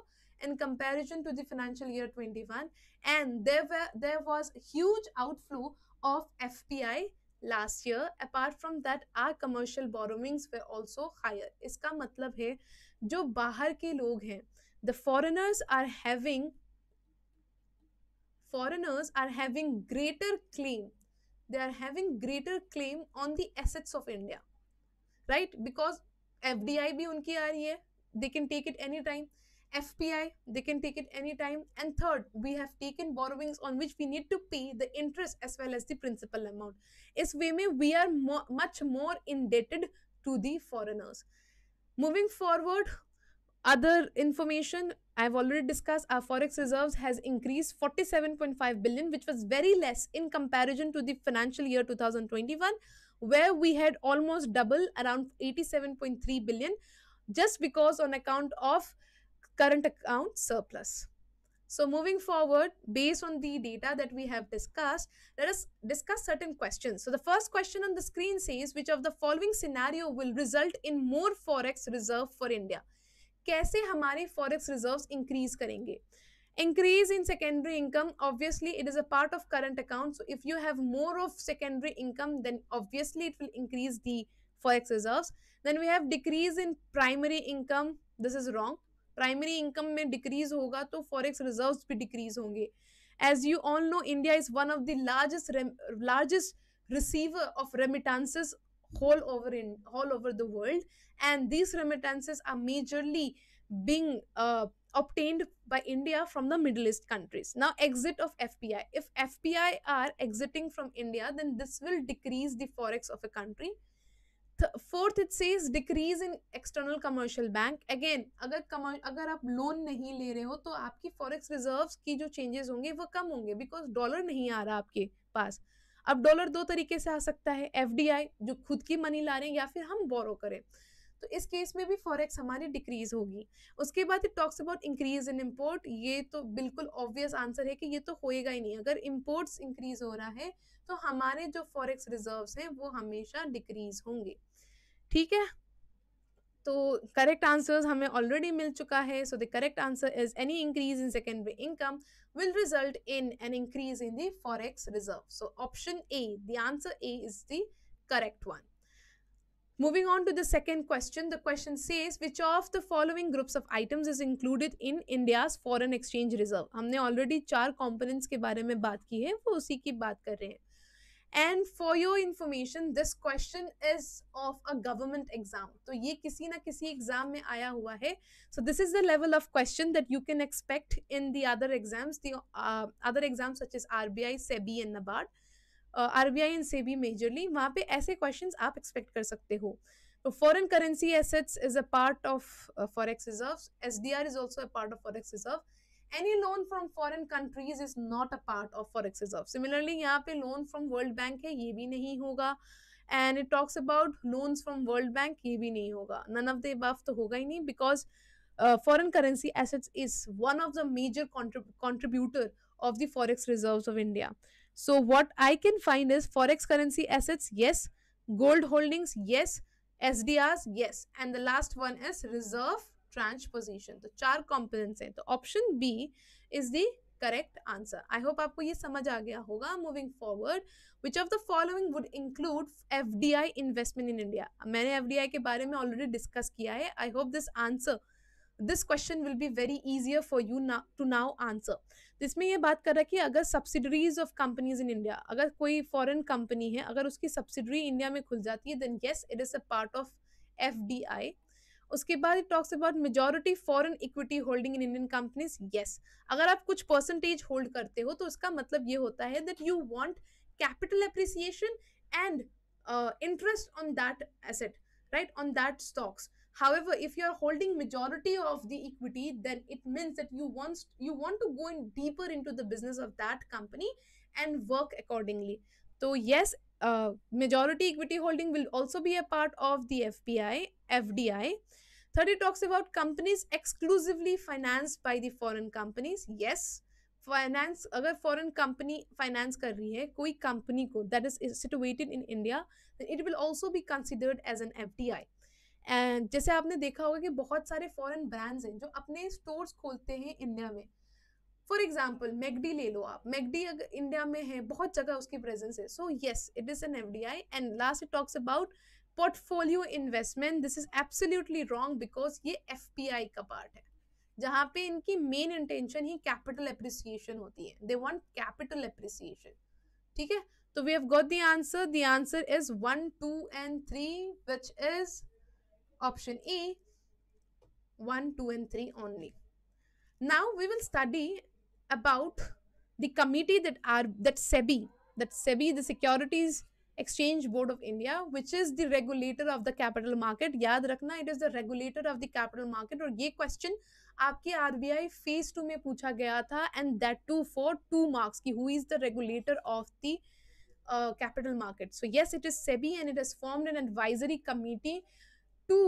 [SPEAKER 1] in comparison to the financial year 21 and there were there was huge outflow of FPI last year. Apart from that, our commercial borrowings were also higher. इसका मतलब है जो बाहर के लोग हैं the foreigners are having foreigners are having greater claim they are having greater claim on the assets of india right because fdi bhi unki aa rahi hai they can take it anytime FPI, they can take it anytime. And third, we have taken borrowings on which we need to pay the interest as well as the principal amount. Is way may we are much more indebted to the foreigners. Moving forward, other information I've already discussed our forex reserves has increased 47.5 billion which was very less in comparison to the financial year 2021 where we had almost double around 87.3 billion just because on account of current account surplus. So moving forward, based on the data that we have discussed, let us discuss certain questions. So the first question on the screen says, which of the following scenario will result in more forex reserve for India? कैसे हमारे forex reserves increase करेंगे increase in secondary income obviously it is a part of current account so if you have more of secondary income then obviously it will increase the forex reserves then we have decrease in primary income this is wrong primary income में decrease होगा तो forex reserve भी decrease होंगे as you all know India is one of the largest largest receiver of remittances all over in all over the world and these remittances are majorly being obtained by india from the middle east countries now exit of fpi if fpi are exiting from india then this will decrease the forex of a country fourth it says decrease in external commercial bank again अगर अगर आप loan नहीं ले रहे हो तो आपकी forex reserves की जो चेंजेस होंगे वो कम होंगे बिकॉज डॉलर नहीं आ रहा आपके पास अब डॉलर दो तरीके से आ सकता है एफ जो खुद की मनी ला रहे हैं या फिर हम बोरो करें तो इस केस में भी फॉरेक्स हमारी डिक्रीज होगी उसके बाद it talks about increase in import ये तो बिल्कुल ऑब्वियस आंसर है कि ये तो होएगा ही नहीं अगर इम्पोर्ट्स इंक्रीज हो रहा है तो हमारे जो फॉरेक्स रिजर्व्स हैं वो हमेशा डिक्रीज होंगे ठीक है तो करेक्ट आंसर्स हमें ऑलरेडी मिल चुका है so the correct answer is any increase in secondary income will result in an increase in the forex reserve. So option A, the answer A is the correct one. Moving on to the second question, the question says which of the following groups of items is included in India's foreign exchange reserve? हमने already चार components के बारे में बात की है वो उसी की बात कर रहे हैं and for your information this question is of a government exam तो ये किसी ना किसी एग्जाम में आया हुआ है so this is the level of question that you can expect in the other exams the other exam such is R B I SEBI and NABARD R B I and SEBI majorly वहाँ पे ऐसे क्वेश्चन आप expect कर सकते हो तो foreign currency assets is a part of forex reserve S D R is also a part of forex reserve any loan from foreign countries is not a part of forex reserve similarly यहाँ loan from world bank है ये भी नहीं होगा and it talks about loans from world bank ये भी नहीं होगा none of the above तो hoga ही because uh, foreign currency assets is one of the major contrib contributor of the forex reserves of India so what I can find is forex currency assets yes gold holdings yes SDRs yes and the last one is reserve transposition तो चार components हैं तो option B is the correct answer I hope आपको ये समझ आ गया होगा moving forward which of the following would include F D I investment in India मैंने एफ डी आई के बारे में ऑलरेडी डिस्कस किया है I hope this answer this question will be very easier for you to now answer जिसमें इसमें यह बात कर रहा है कि अगर subsidiaries of companies in India अगर कोई फॉरन कंपनी है अगर उसकी सब्सिडरी इंडिया में खुल जाती है then yes it is a part of F D I उसके बाद it talks about majority foreign equity holding in Indian companies yes अगर आप कुछ परसेंटेज होल्ड करते हो तो उसका मतलब ये होता है that you want capital appreciation and interest on that asset right on that stocks however if you are holding majority of the equity then it means that you want you want to go in deeper into the business of that company and work accordingly so yes uh, majority equity holding will also be a part of the fpi fdi 30 talks about companies exclusively financed by the foreign companies. Yes, finance अगर foreign company finance कर रही है कोई company को that is situated in India it will also be considered as an F D I and जैसे आपने देखा होगा कि बहुत सारे फॉरेन ब्रांड्स हैं जो अपने स्टोर्स खोलते हैं इंडिया में फॉर एग्जाम्पल मैगडी ले लो आप मैगडी अगर इंडिया में है बहुत जगह उसकी प्रेजेंस है so yes it is an F D I and last it talks about portfolio investment this is absolutely wrong because ये एफ का पार्ट है जहाँ पे इनकी मेन इंटेंशन ही कैपिटल अप्रिसिएशन होती है दे वॉन्ट कैपिटल अप्रिसिएशन ठीक है तो we have got the answer the answer is one two and three which is option A one two and three only now we will study about the committee that are that SEBI that SEBI the securities exchange board of India which is the regulator of the capital market याद रखना it is the regulator of the capital market और ये question आपके R B I phase two में पूछा गया था and that too for two marks की who is the regulator of the capital market so yes it is SEBI and it is form an advisory committee to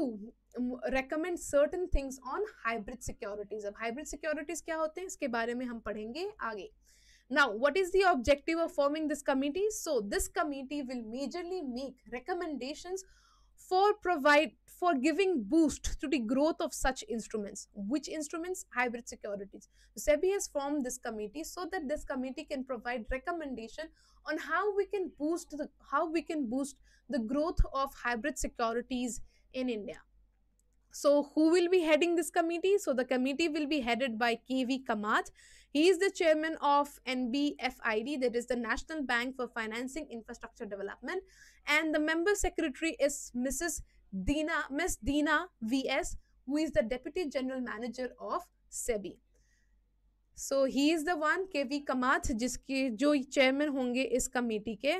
[SPEAKER 1] recommend certain things on hybrid securities अब hybrid securities क्या होते हैं इसके बारे में हम पढ़ेंगे आगे Now, what is the objective of forming this committee? So, this committee will majorly make recommendations for provide for giving boost to the growth of such instruments which instruments hybrid securities so sebi has formed this committee so that this committee can provide recommendation on how we can boost the how we can boost the growth of hybrid securities in india so who will be heading this committee so the committee will be headed by kv kamath He is the chairman of NBFID, that is the National Bank for Financing Infrastructure Development. And the member secretary is Mrs. Dina, Miss Dina VS, who is the deputy general manager of SEBI. So he is the one K V Kamath जिसके जो chairman होंगे इस committee के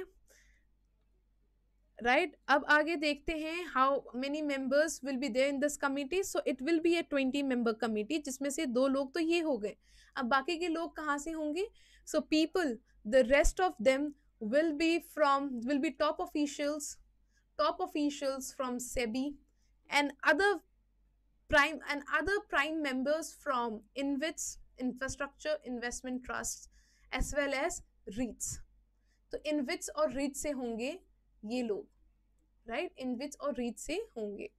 [SPEAKER 1] right right? अब आगे देखते हैं how many members will be there in this committee so it will be a twenty member committee जिसमें से दो लोग तो ये हो गए अब बाकी के लोग कहाँ से होंगे so people the rest of them will be from will be top officials top officials from SEBI and other prime and other prime members from in InvITs infrastructure investment trust as well as REITs तो इन InvITs और रीट से होंगे ये लोग right इन InvITs और रीट से होंगे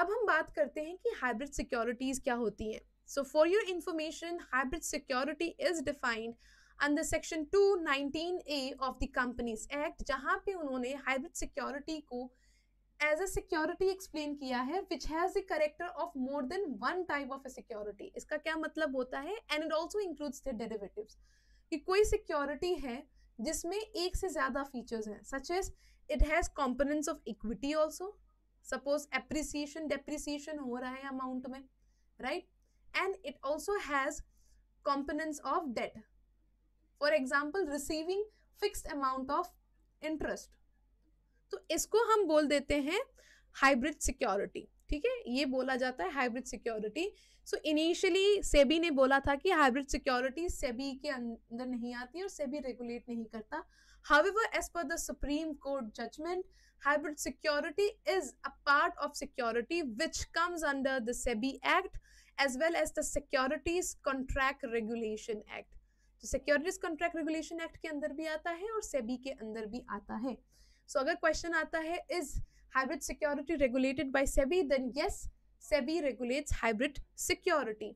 [SPEAKER 1] अब हम बात करते हैं कि हाइब्रिड सिक्योरिटीज क्या होती हैं So for your information, hybrid security is defined under section 219A of the Companies Act, jahan pe unhone hybrid security ko as a security explain किया है which has the character of more than one type of a security इसका क्या मतलब होता है and it also includes the derivatives कि कोई security है जिसमें एक से ज़्यादा फीचर्स हैं such as it has components of equity also suppose appreciation depreciation हो रहा है अमाउंट में right right? and it also has components of debt. For example, receiving fixed amount of interest. तो इसको हम बोल देते हैं हाइब्रिड सिक्योरिटी ठीक है ये बोला जाता है hybrid security so initially SEBI ने बोला था कि हाइब्रिड सिक्योरिटी सेबी के अंदर नहीं आती और सेबी रेगुलेट नहीं करता However, as per the Supreme Court judgment, hybrid security is a part of security which comes under the SEBI Act as well as the Securities Contract Regulation Act. तो securities contract regulation act के अंदर भी आता है और सेबी के अंदर भी आता है सो so, अगर क्वेश्चन आता है is hybrid security regulated by SEBI then yes SEBI regulates hybrid security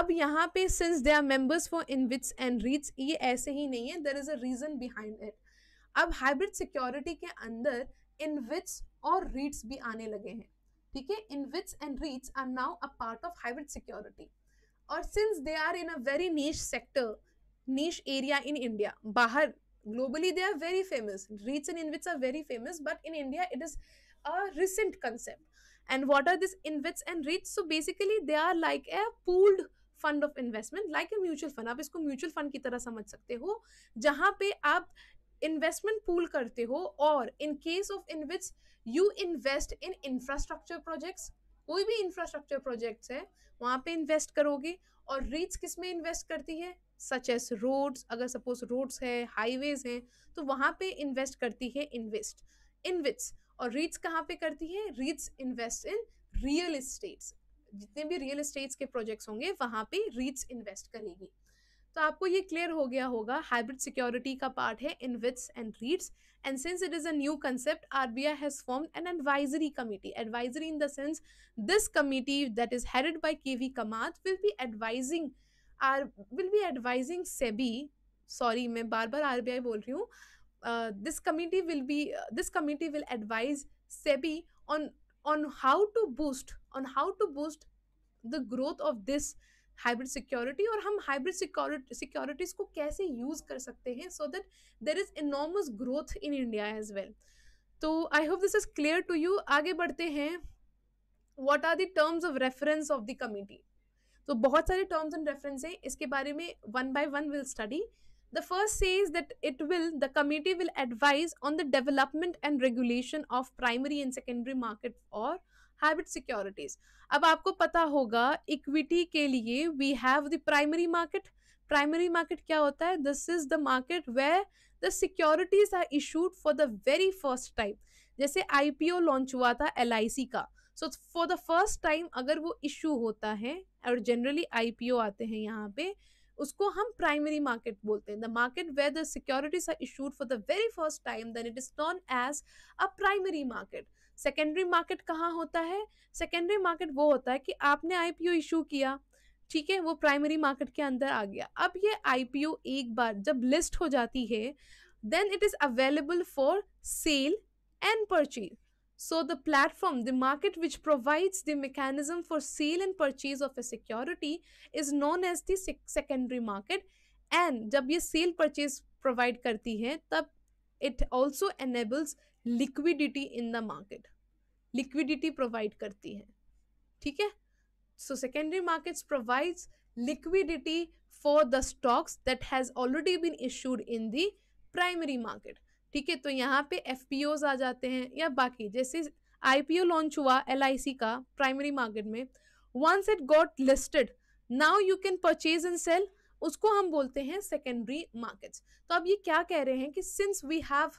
[SPEAKER 1] अब यहाँ पे since they are members for InvITs and REITs ये ऐसे ही नहीं है there is a reason behind it अब हाइब्रिड सिक्योरिटी के अंदर इन विट्स और रीट्स भी आने लगे हैं ठीक है InvITs and REITs are now a part of hybrid security और since they are in a very niche sector niche area in India बाहर globally they are very famous reach and invits are very famous but in india it is a recent concept and what are these invits and REITs so basically they are like a pooled fund of investment like a mutual fund आप इसको mutual fund की तरह समझ सकते हो जहाँ पे आप इन्वेस्टमेंट पूल करते हो और in case of InvITs you invest in infrastructure projects कोई भी इंफ्रास्ट्रक्चर प्रोजेक्ट्स है वहाँ पे इन्वेस्ट करोगे और रीट्स किस में इन्वेस्ट करती है सच एस रोड्स अगर सपोज रोड्स है हाईवेज हैं तो वहाँ पे इन्वेस्ट करती है इन्वेस्ट इनविट्स और रीट्स कहाँ पे करती है REITs invest in real estates जितने भी रियल इस्टेट्स के प्रोजेक्ट्स होंगे वहाँ पे रीट्स इन्वेस्ट करेगी तो आपको ये क्लियर हो गया होगा हाइब्रिड सिक्योरिटी का पार्ट है InvITs and REITs and since it is a new concept I has form an advisory committee advisory in the sense this committee that is headed by K V Kamath will be advising or will be advising SEBI sorry मैं बार बार R B I बोल रही हूँ this committee will be this committee will advise SEBI on on how to boost on how to boost the growth of this hybrid security और हम hybrid securities को कैसे यूज कर सकते हैं so that there is enormous growth in India as well तो I hope this is clear to you आगे बढ़ते हैं what are the terms of reference of the committee तो बहुत सारे टर्म्स एंड रेफरेंस हैं इसके बारे में one by one will study the first is that it will the committee will advise on the development and regulation of primary and secondary market और hybrid securities अब आपको पता होगा इक्विटी के लिए we have the primary market primary market क्या होता है this is the market where the securities are issued for the very first time जैसे आईपीओ लॉन्च हुआ था एल का सो फॉर द फर्स्ट टाइम अगर वो इशू होता है और जनरली आईपीओ आते हैं यहाँ पे उसको हम प्राइमरी मार्केट बोलते हैं the market where the securities are issued for the very first time then it is known as a primary market secondary market कहाँ होता है सेकेंडरी मार्केट वो होता है कि आपने आई पी इशू किया ठीक है वो प्राइमरी मार्केट के अंदर आ गया अब ये आई एक बार जब लिस्ट हो जाती है then it is available for sale and purchase so the platform the market which provides the mechanism for sale and purchase of a security is known as the secondary market and जब ये sale purchase provide करती है तब it also enables liquidity in the market liquidity provide करती है ठीक है so secondary markets provides liquidity for the stocks that has already been issued in the primary market ठीक है तो यहाँ पे एफ आ जाते हैं या बाकी जैसे ओ लॉन्च हुआ एल का प्राइमरी मार्केट में once it got listed now you can purchase and sell उसको हम बोलते हैं सेकेंडरी मार्केट्स तो अब ये क्या कह रहे हैं कि since we have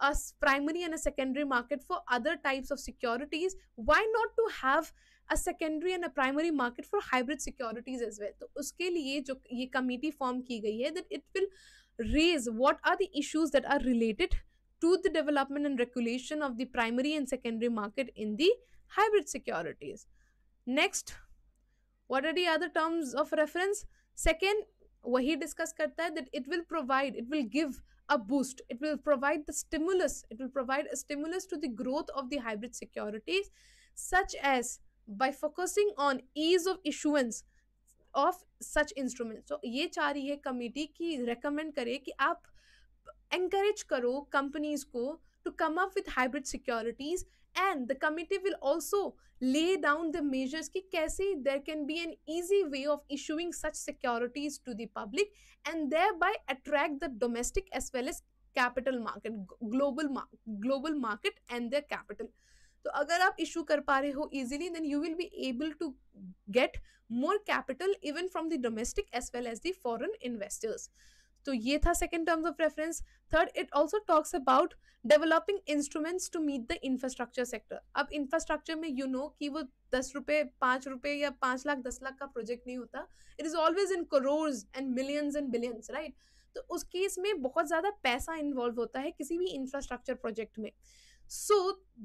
[SPEAKER 1] a primary and a secondary market for other types of securities why not to have a secondary and a primary market for hybrid securities as well to uske liye jo ये committee form ki gayi hai, that it will raise what are the issues that are related to the development and regulation of the primary and secondary market in the hybrid securities next what are the other terms of reference second wahi discuss karta hai that it will provide it will give a boost. It will provide the stimulus. It will provide a stimulus to the growth of the hybrid securities, such as by focusing on ease of issuance of such instruments. So ये चाह रही committee committee की recommend करे कि आप encourage करो companies को to come up with hybrid securities and the committee will also lay down the measures ki kaise there can be an easy way of issuing such securities to the public and thereby attract the domestic as well as capital market global global market and their capital तो अगर आप issue कर पा रहे हो easily then you will be able to get more capital even from the domestic as well as the foreign investors तो ये था second terms of reference third it also talks about developing instruments to meet the infrastructure sector अब infrastructure में you you know know कि वो दस रुपये पाँच रुपये या पाँच लाख दस लाख का प्रोजेक्ट नहीं होता it is always in crores and millions and billions right तो उस केस में बहुत ज़्यादा पैसा इन्वॉल्व होता है किसी भी इंफ्रास्ट्रक्चर प्रोजेक्ट में so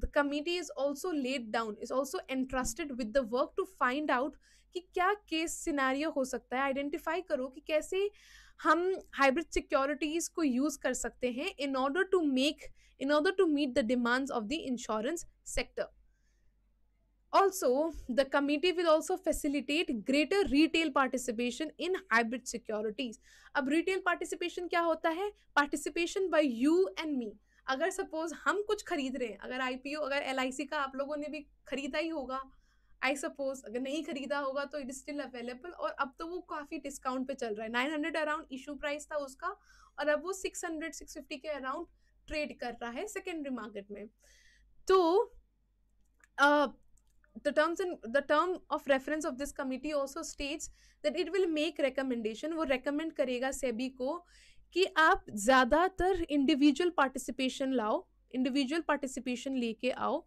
[SPEAKER 1] the committee is also laid down is also entrusted with the work to find out कि क्या केस सिनारियो हो सकता है आइडेंटिफाई करो कि कैसे हम हाइब्रिड सिक्योरिटीज को यूज कर सकते हैं in order to make in order to meet the demands of the insurance sector also the committee will also facilitate greater retail participation in hybrid securities अब रिटेल पार्टिसिपेशन क्या होता है participation by you and me अगर suppose हम कुछ खरीद रहे हैं अगर आई पी ओ अगर एल आई सी का आप लोगों ने भी खरीदा ही होगा आई सपोज अगर नहीं खरीदा होगा तो इट इज़ स्टिल अवेलेबल और अब तो वो काफ़ी डिस्काउंट पे चल रहा है nine hundred around issue price था उसका और अब वो सिक्स हंड्रेड सिक्स फिफ्टी के अराउंड ट्रेड कर रहा है सेकेंडरी मार्केट में तो the terms and the term of reference of this committee also states that it will make recommendation वो recommend करेगा सेबी को कि आप ज़्यादातर individual participation लाओ individual participation लेके आओ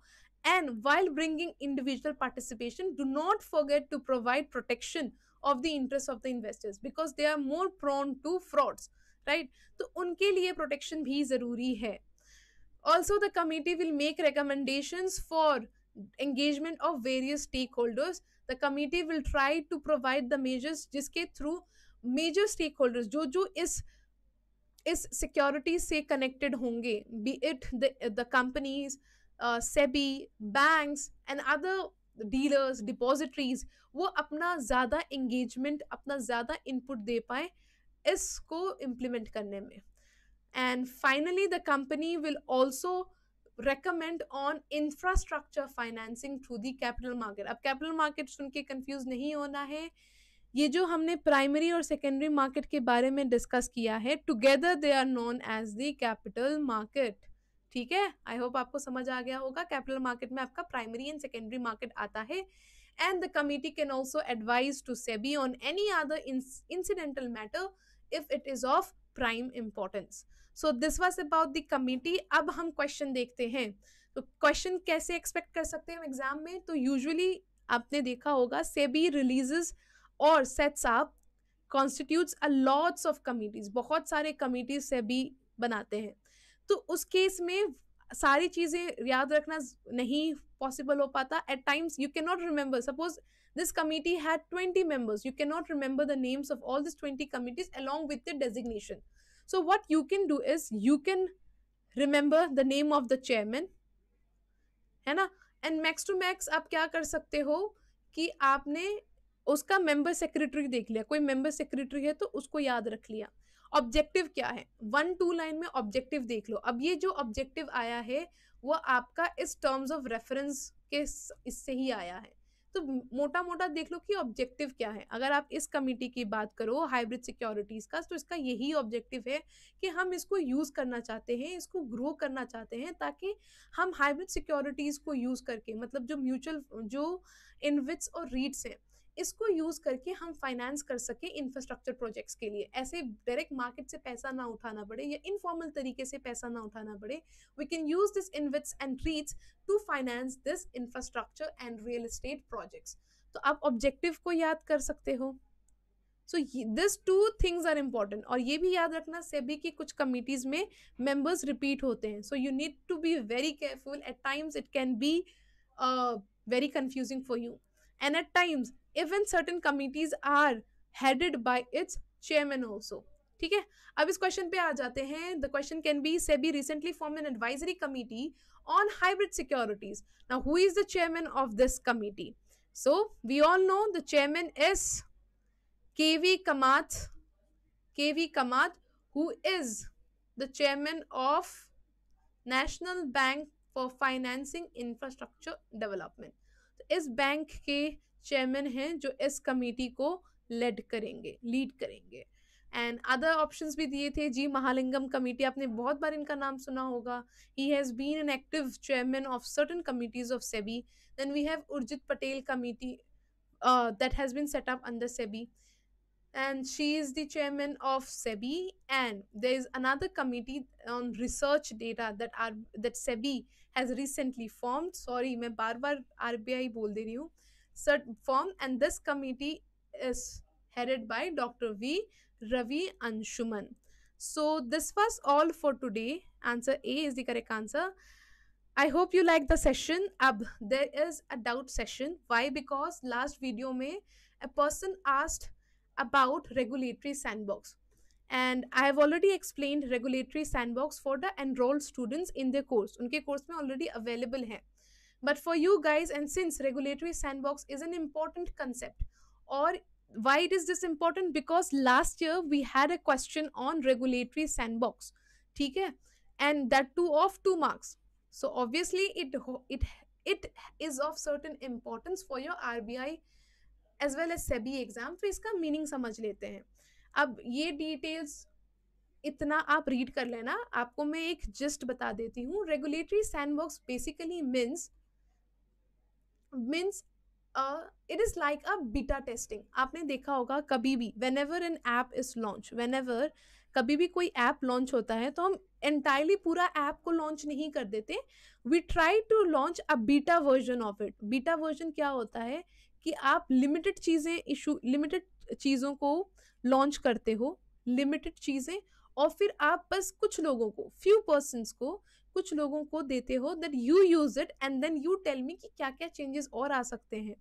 [SPEAKER 1] And while bringing individual participation, do not forget to provide protection of the interests of the investors because they are more prone to frauds, right? So, उनके लिए protection भी ज़रूरी है. Also, the committee will make recommendations for engagement of various stakeholders. The committee will try to provide the measures जिसके through major stakeholders जो जो इस इस connected से be होंगे the the the companies uh, SEBI, banks and other dealers, depositories, वो अपना ज़्यादा engagement, अपना ज़्यादा input दे पाए इसको implement करने में And finally, the company will also recommend on infrastructure financing through the capital market अब capital market सुन के confused नहीं होना है ये जो हमने प्राइमरी और सेकेंडरी मार्केट के बारे में डिस्कस किया है together they are known as the capital market ठीक है आई होप आपको समझ आ गया होगा कैपिटल मार्केट में आपका प्राइमरी एंड सेकेंडरी मार्केट आता है and the committee can also advise to SEBI on any other incidental matter if it is of prime importance so this was about the committee अब हम क्वेश्चन देखते हैं तो question कैसे एक्सपेक्ट कर सकते हैं हम एग्जाम में तो यूजली आपने देखा होगा सेबी रिलीज और सेट्स आप constitutes a lots of committees बहुत सारे कमिटीज से बी बनाते हैं तो उस केस में सारी चीज़ें याद रखना नहीं पॉसिबल हो पाता at times you can not remember suppose this committee had twenty members you can not remember the names of all this twenty committees along with the designation so what you can do is you can remember the name of the chairman है ना and max to max आप क्या कर सकते हो कि आपने उसका मेंबर सेक्रेटरी देख लिया कोई मेंबर सेक्रेटरी है तो उसको याद रख लिया ऑब्जेक्टिव क्या है वन टू लाइन में ऑब्जेक्टिव देख लो अब ये जो ऑब्जेक्टिव आया है वो आपका इस टर्म्स ऑफ रेफरेंस के इससे ही आया है तो मोटा मोटा देख लो कि ऑब्जेक्टिव क्या है अगर आप इस कमिटी की बात करो हाइब्रिड सिक्योरिटीज़ का तो इसका यही ऑब्जेक्टिव है कि हम इसको यूज़ करना चाहते हैं इसको ग्रो करना चाहते हैं ताकि हम हाइब्रिड सिक्योरिटीज़ को यूज़ करके मतलब जो म्यूचुअल जो इनविट्स और रीड्स हैं इसको यूज़ करके हम फाइनेंस कर सके इंफ्रास्ट्रक्चर प्रोजेक्ट्स के लिए ऐसे डायरेक्ट मार्केट से पैसा ना उठाना पड़े या इनफॉर्मल तरीके से पैसा ना उठाना पड़े we can use this InvITs and REITs to finance this infrastructure and real estate projects तो आप ऑब्जेक्टिव को याद कर सकते हो so this two things are important और ये भी याद रखना सेबी की कुछ कमिटीज़ में मेंबर्स रिपीट होते हैं so you need to be very careful at times it can be very confusing for you and at times even certain committees are headed by its chairman also ठीक है अब इस question पे आ जाते हैं the question can be SEBI recently form an advisory committee on hybrid securities now who is the chairman of this committee so we all know the chairman is kv kamath kv kamath who is the chairman of national bank for financing infrastructure development तो इस bank के chairman हैं जो इस committee को lead करेंगे lead करेंगे and other option भी दिए थे जी महालिंगम कमेटी आपने बहुत बार इनका नाम सुना होगा ही has been an active chairman of certain committees of SEBI then we have Urjit Patel committee that has been set up under SEBI and she is the chairman of SEBI and there is another committee on research data that are that SEBI has recently formed sorry मैं बार बार RBI बोल दे रही हूँ formed and this committee is headed by Dr. V. Ravi Anshuman. So this was all for today. Answer A is the correct answer. I hope you like the session अब there is a doubt session why because last video में a person asked about regulatory sandbox and I have already explain regulatory sandbox for the enrolled students in the course उनके course में already available है but for you guys and since regulatory sandbox is an important concept और why it is this important because last year we had a question on regulatory sandbox ठीक है and that two of two marks so obviously it it it is of certain importance for your R B I as well as SEBI exam तो इसका meaning समझ लेते हैं अब ये details इतना आप रीड कर लेना आपको मैं एक जिस्ट बता देती हूँ regulatory sandbox basically means means it is like a beta testing आपने देखा होगा कभी भी whenever an app is launch whenever कभी भी कोई ऐप लॉन्च होता है तो हम एंटायरली पूरा ऐप को लॉन्च नहीं कर देते we try to launch a beta version of it beta version क्या होता है कि आप लिमिटेड चीज़ें इशू लिमिटेड चीज़ों को लॉन्च करते हो लिमिटेड चीज़ें और फिर आप बस कुछ लोगों को फ्यू पर्सनस को कुछ लोगों को देते हो that you use it and then you tell me कि क्या क्या चेंजेस और आ सकते हैं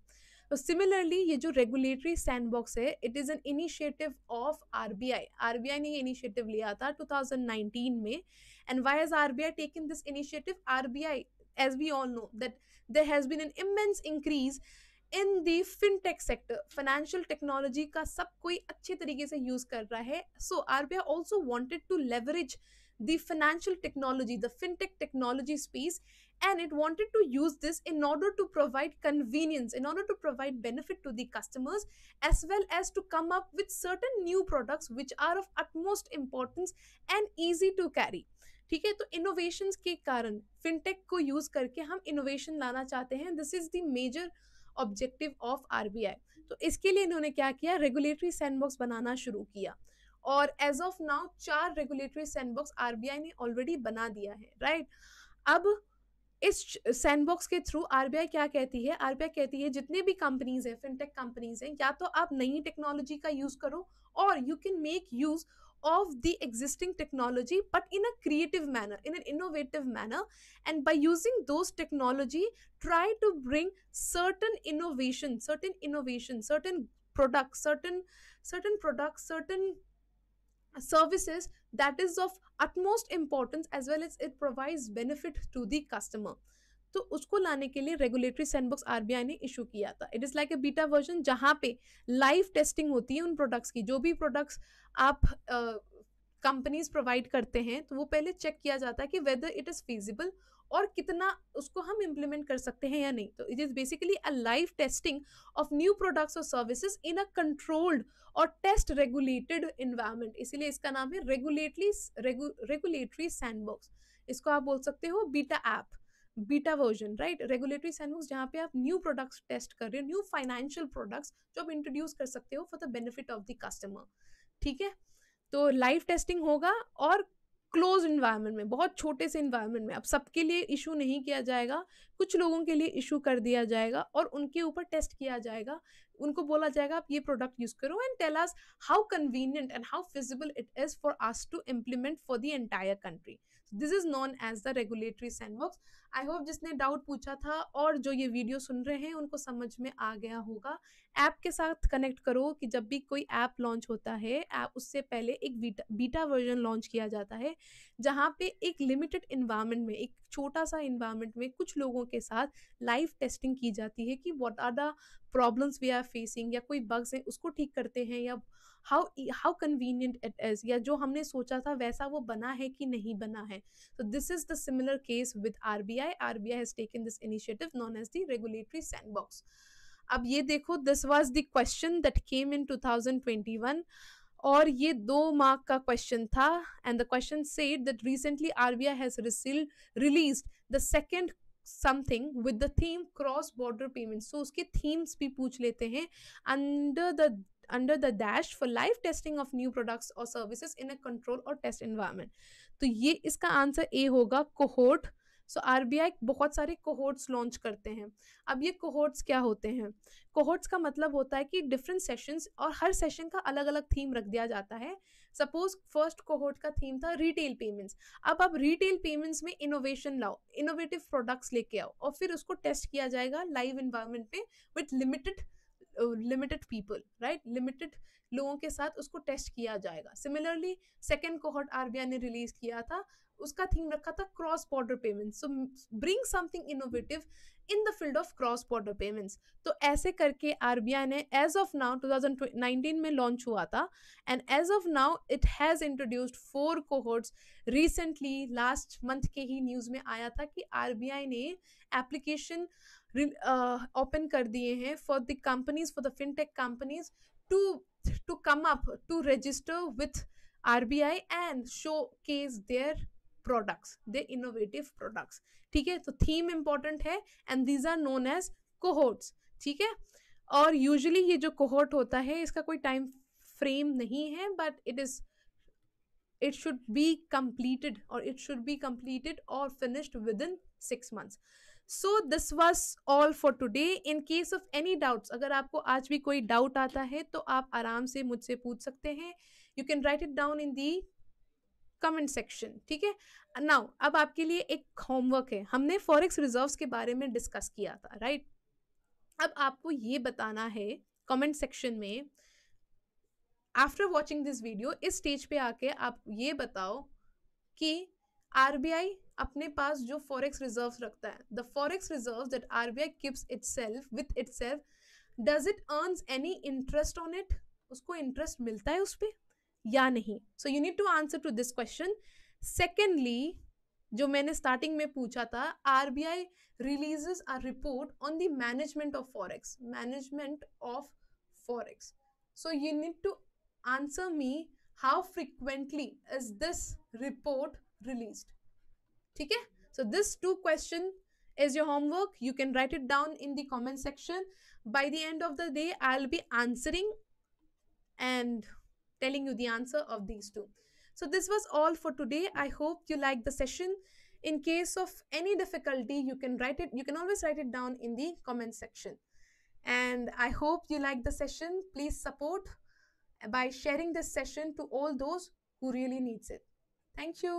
[SPEAKER 1] तो सिमिलरली ये जो रेगुलेटरी सैंड बॉक्स है it is an initiative of R R B I B I ने ये इनिशिएटिव लिया था टू थाउजेंड नाइनटीन में and why has R B RBI taken this initiative R B I as we all know that there has been an immense increase in the fintech sector financial technology का सब कोई अच्छे तरीके से use कर रहा है so R B I also wanted to leverage the financial technology, the fintech technology space, and it wanted to use this in order to provide convenience, in order to provide benefit to the customers, as well as to come up with certain new products which are of utmost importance and easy to carry. ठीक है तो innovations के कारण fintech को use करके हम innovation लाना चाहते हैं this is the major objective of RBI तो इसके लिए इन्होंने क्या किया रेगुलेटरी सैंडबॉक्स बनाना शुरू किया और एज ऑफ नाउ चार रेगुलेटरी सैंडबॉक्स आरबीआई ने ऑलरेडी बना दिया है राइट अब इस सैंडबॉक्स के थ्रू आरबीआई क्या कहती है आरबीआई कहती है जितने भी कंपनीज हैं फिनटेक कंपनीज हैं या तो आप नई टेक्नोलॉजी का यूज करो और you can make use of the existing technology but in a creative manner in an innovative manner and by using those technology try to bring certain innovation certain innovation certain product certain certain product certain services that is of utmost importance as well as it provides benefit to the customer तो उसको लाने के लिए regulatory sandbox RBI ने issue किया था it is like a beta version जहाँ पे लाइव टेस्टिंग होती है उन प्रोडक्ट्स की जो भी प्रोडक्ट्स आप कंपनीज uh, प्रोवाइड करते हैं तो वो पहले चेक किया जाता है कि वेदर इट इज़ फीजिबल और कितना उसको हम इम्प्लीमेंट कर सकते हैं या नहीं तो it is basically a live testing of new products और सर्विसेज इन अ कंट्रोल्ड और टेस्ट रेगुलेटेड इन्वायरमेंट इसीलिए इसका नाम है रेगुलेटली रेगुलेटरी सैंडबॉक्स इसको आप बोल सकते हो beta app beta version right regulatory sandbox जहाँ पे आप न्यू प्रोडक्ट्स टेस्ट कर रहे हो न्यू फाइनेंशियल प्रोडक्ट्स जो आप इंट्रोड्यूस कर सकते हो for the benefit of the customer ठीक है तो लाइव टेस्टिंग होगा और क्लोज इन्वायरमेंट में बहुत छोटे से इन्वायरमेंट में अब सबके लिए इशू नहीं किया जाएगा कुछ लोगों के लिए इशू कर दिया जाएगा और उनके ऊपर टेस्ट किया जाएगा उनको बोला जाएगा आप ये प्रोडक्ट यूज़ करो and tell us how convenient and how feasible it is for us to implement for the entire country this is known as the regulatory sandbox I hope जिसने डाउट पूछा था और जो ये वीडियो सुन रहे हैं उनको समझ में आ गया होगा ऐप के साथ कनेक्ट करो कि जब भी कोई ऐप लॉन्च होता है ऐप उससे पहले एक बीटा बीटा वर्जन लॉन्च किया जाता है जहाँ पे एक लिमिटेड इन्वायरमेंट में एक छोटा सा इन्वायरमेंट में कुछ लोगों के साथ लाइव टेस्टिंग की जाती है कि what are the problems we are facing या कोई बग्स हैं उसको ठीक करते हैं या how how convenient it is या जो हमने सोचा था वैसा वो बना है कि नहीं बना है तो this is the similar case with R B I R B I has taken this initiative known as the regulatory sandbox अब ये देखो this was the question that came in two thousand twenty one और ये दो mark का क्वेश्चन था and the question said that recently I has release the second something with the theme cross border payment so उसके themes भी पूछ लेते हैं under the under the dash for life testing of new products और services in a control और test environment तो ये इसका आंसर ए होगा कोहोट सो आर बहुत सारे कोहोट्स लॉन्च करते हैं अब ये कोहोट्स क्या होते हैं कोहोट्स का मतलब होता है कि डिफरेंट सेशंस और हर सेशन का अलग अलग थीम रख दिया जाता है सपोज फर्स्ट कोहोट का थीम था रिटेल पेमेंट्स अब आप रिटेल पेमेंट्स में इनोवेशन लाओ इनोवेटिव प्रोडक्ट्स लेके आओ और फिर उसको टेस्ट किया जाएगा लाइव इन्वायरमेंट पे with limited limited people right limited लोगों के साथ उसको टेस्ट किया जाएगा सिमिलरली सेकेंड कोहट आरबीआई ने रिलीज किया था उसका थीम रखा था cross border payments so bring something innovative in the field of cross border payments तो ऐसे करके आरबीआई ने as of now two thousand nineteen में लॉन्च हुआ था and as of now it has introduced four cohorts recently last month के ही news में आया था कि आरबीआई ने एप्लीकेशन ओपन कर दिए हैं for the companies for the fintech companies to to come up to register with R B I and showcase their products they innovative products ठीक है तो थीम इम्पॉर्टेंट है and these are known as cohorts ठीक है और usually ये जो cohort होता है इसका कोई टाइम फ्रेम नहीं है but it is it should be completed और इट शुड बी कम्प्लीटेड और finished within six months so this was all for today in case of any doubts अगर आपको आज भी कोई डाउट आता है तो आप आराम से मुझसे पूछ सकते हैं you can write it down in the comment section ठीक है नाउ अब आपके लिए एक होमवर्क है हमने फॉरेक्स रिजर्व्स के बारे में डिस्कस किया था राइट अब आपको ये बताना है कमेंट सेक्शन में आफ्टर वॉचिंग दिस वीडियो इस स्टेज पे आके आप ये बताओ कि आरबीआई अपने पास जो फॉरेक्स रिजर्व रखता है the forex reserve that R B I keeps itself with itself does it earns any interest on it उसको इंटरेस्ट मिलता है उस पर या नहीं so you need to answer to this question secondly जो मैंने स्टार्टिंग में पूछा था R B I release our report on the management of forex management of forex so you need to answer me how frequently is this report released ठीक so this two question is your homework you can write it down in the comment section by the end of the day i'll be answering and telling you the answer of these two so this was all for today i hope you like the session in case of any difficulty you can write it you can always write it down in the comment section and i hope you like the session please support by sharing this session to all those who really needs it thank you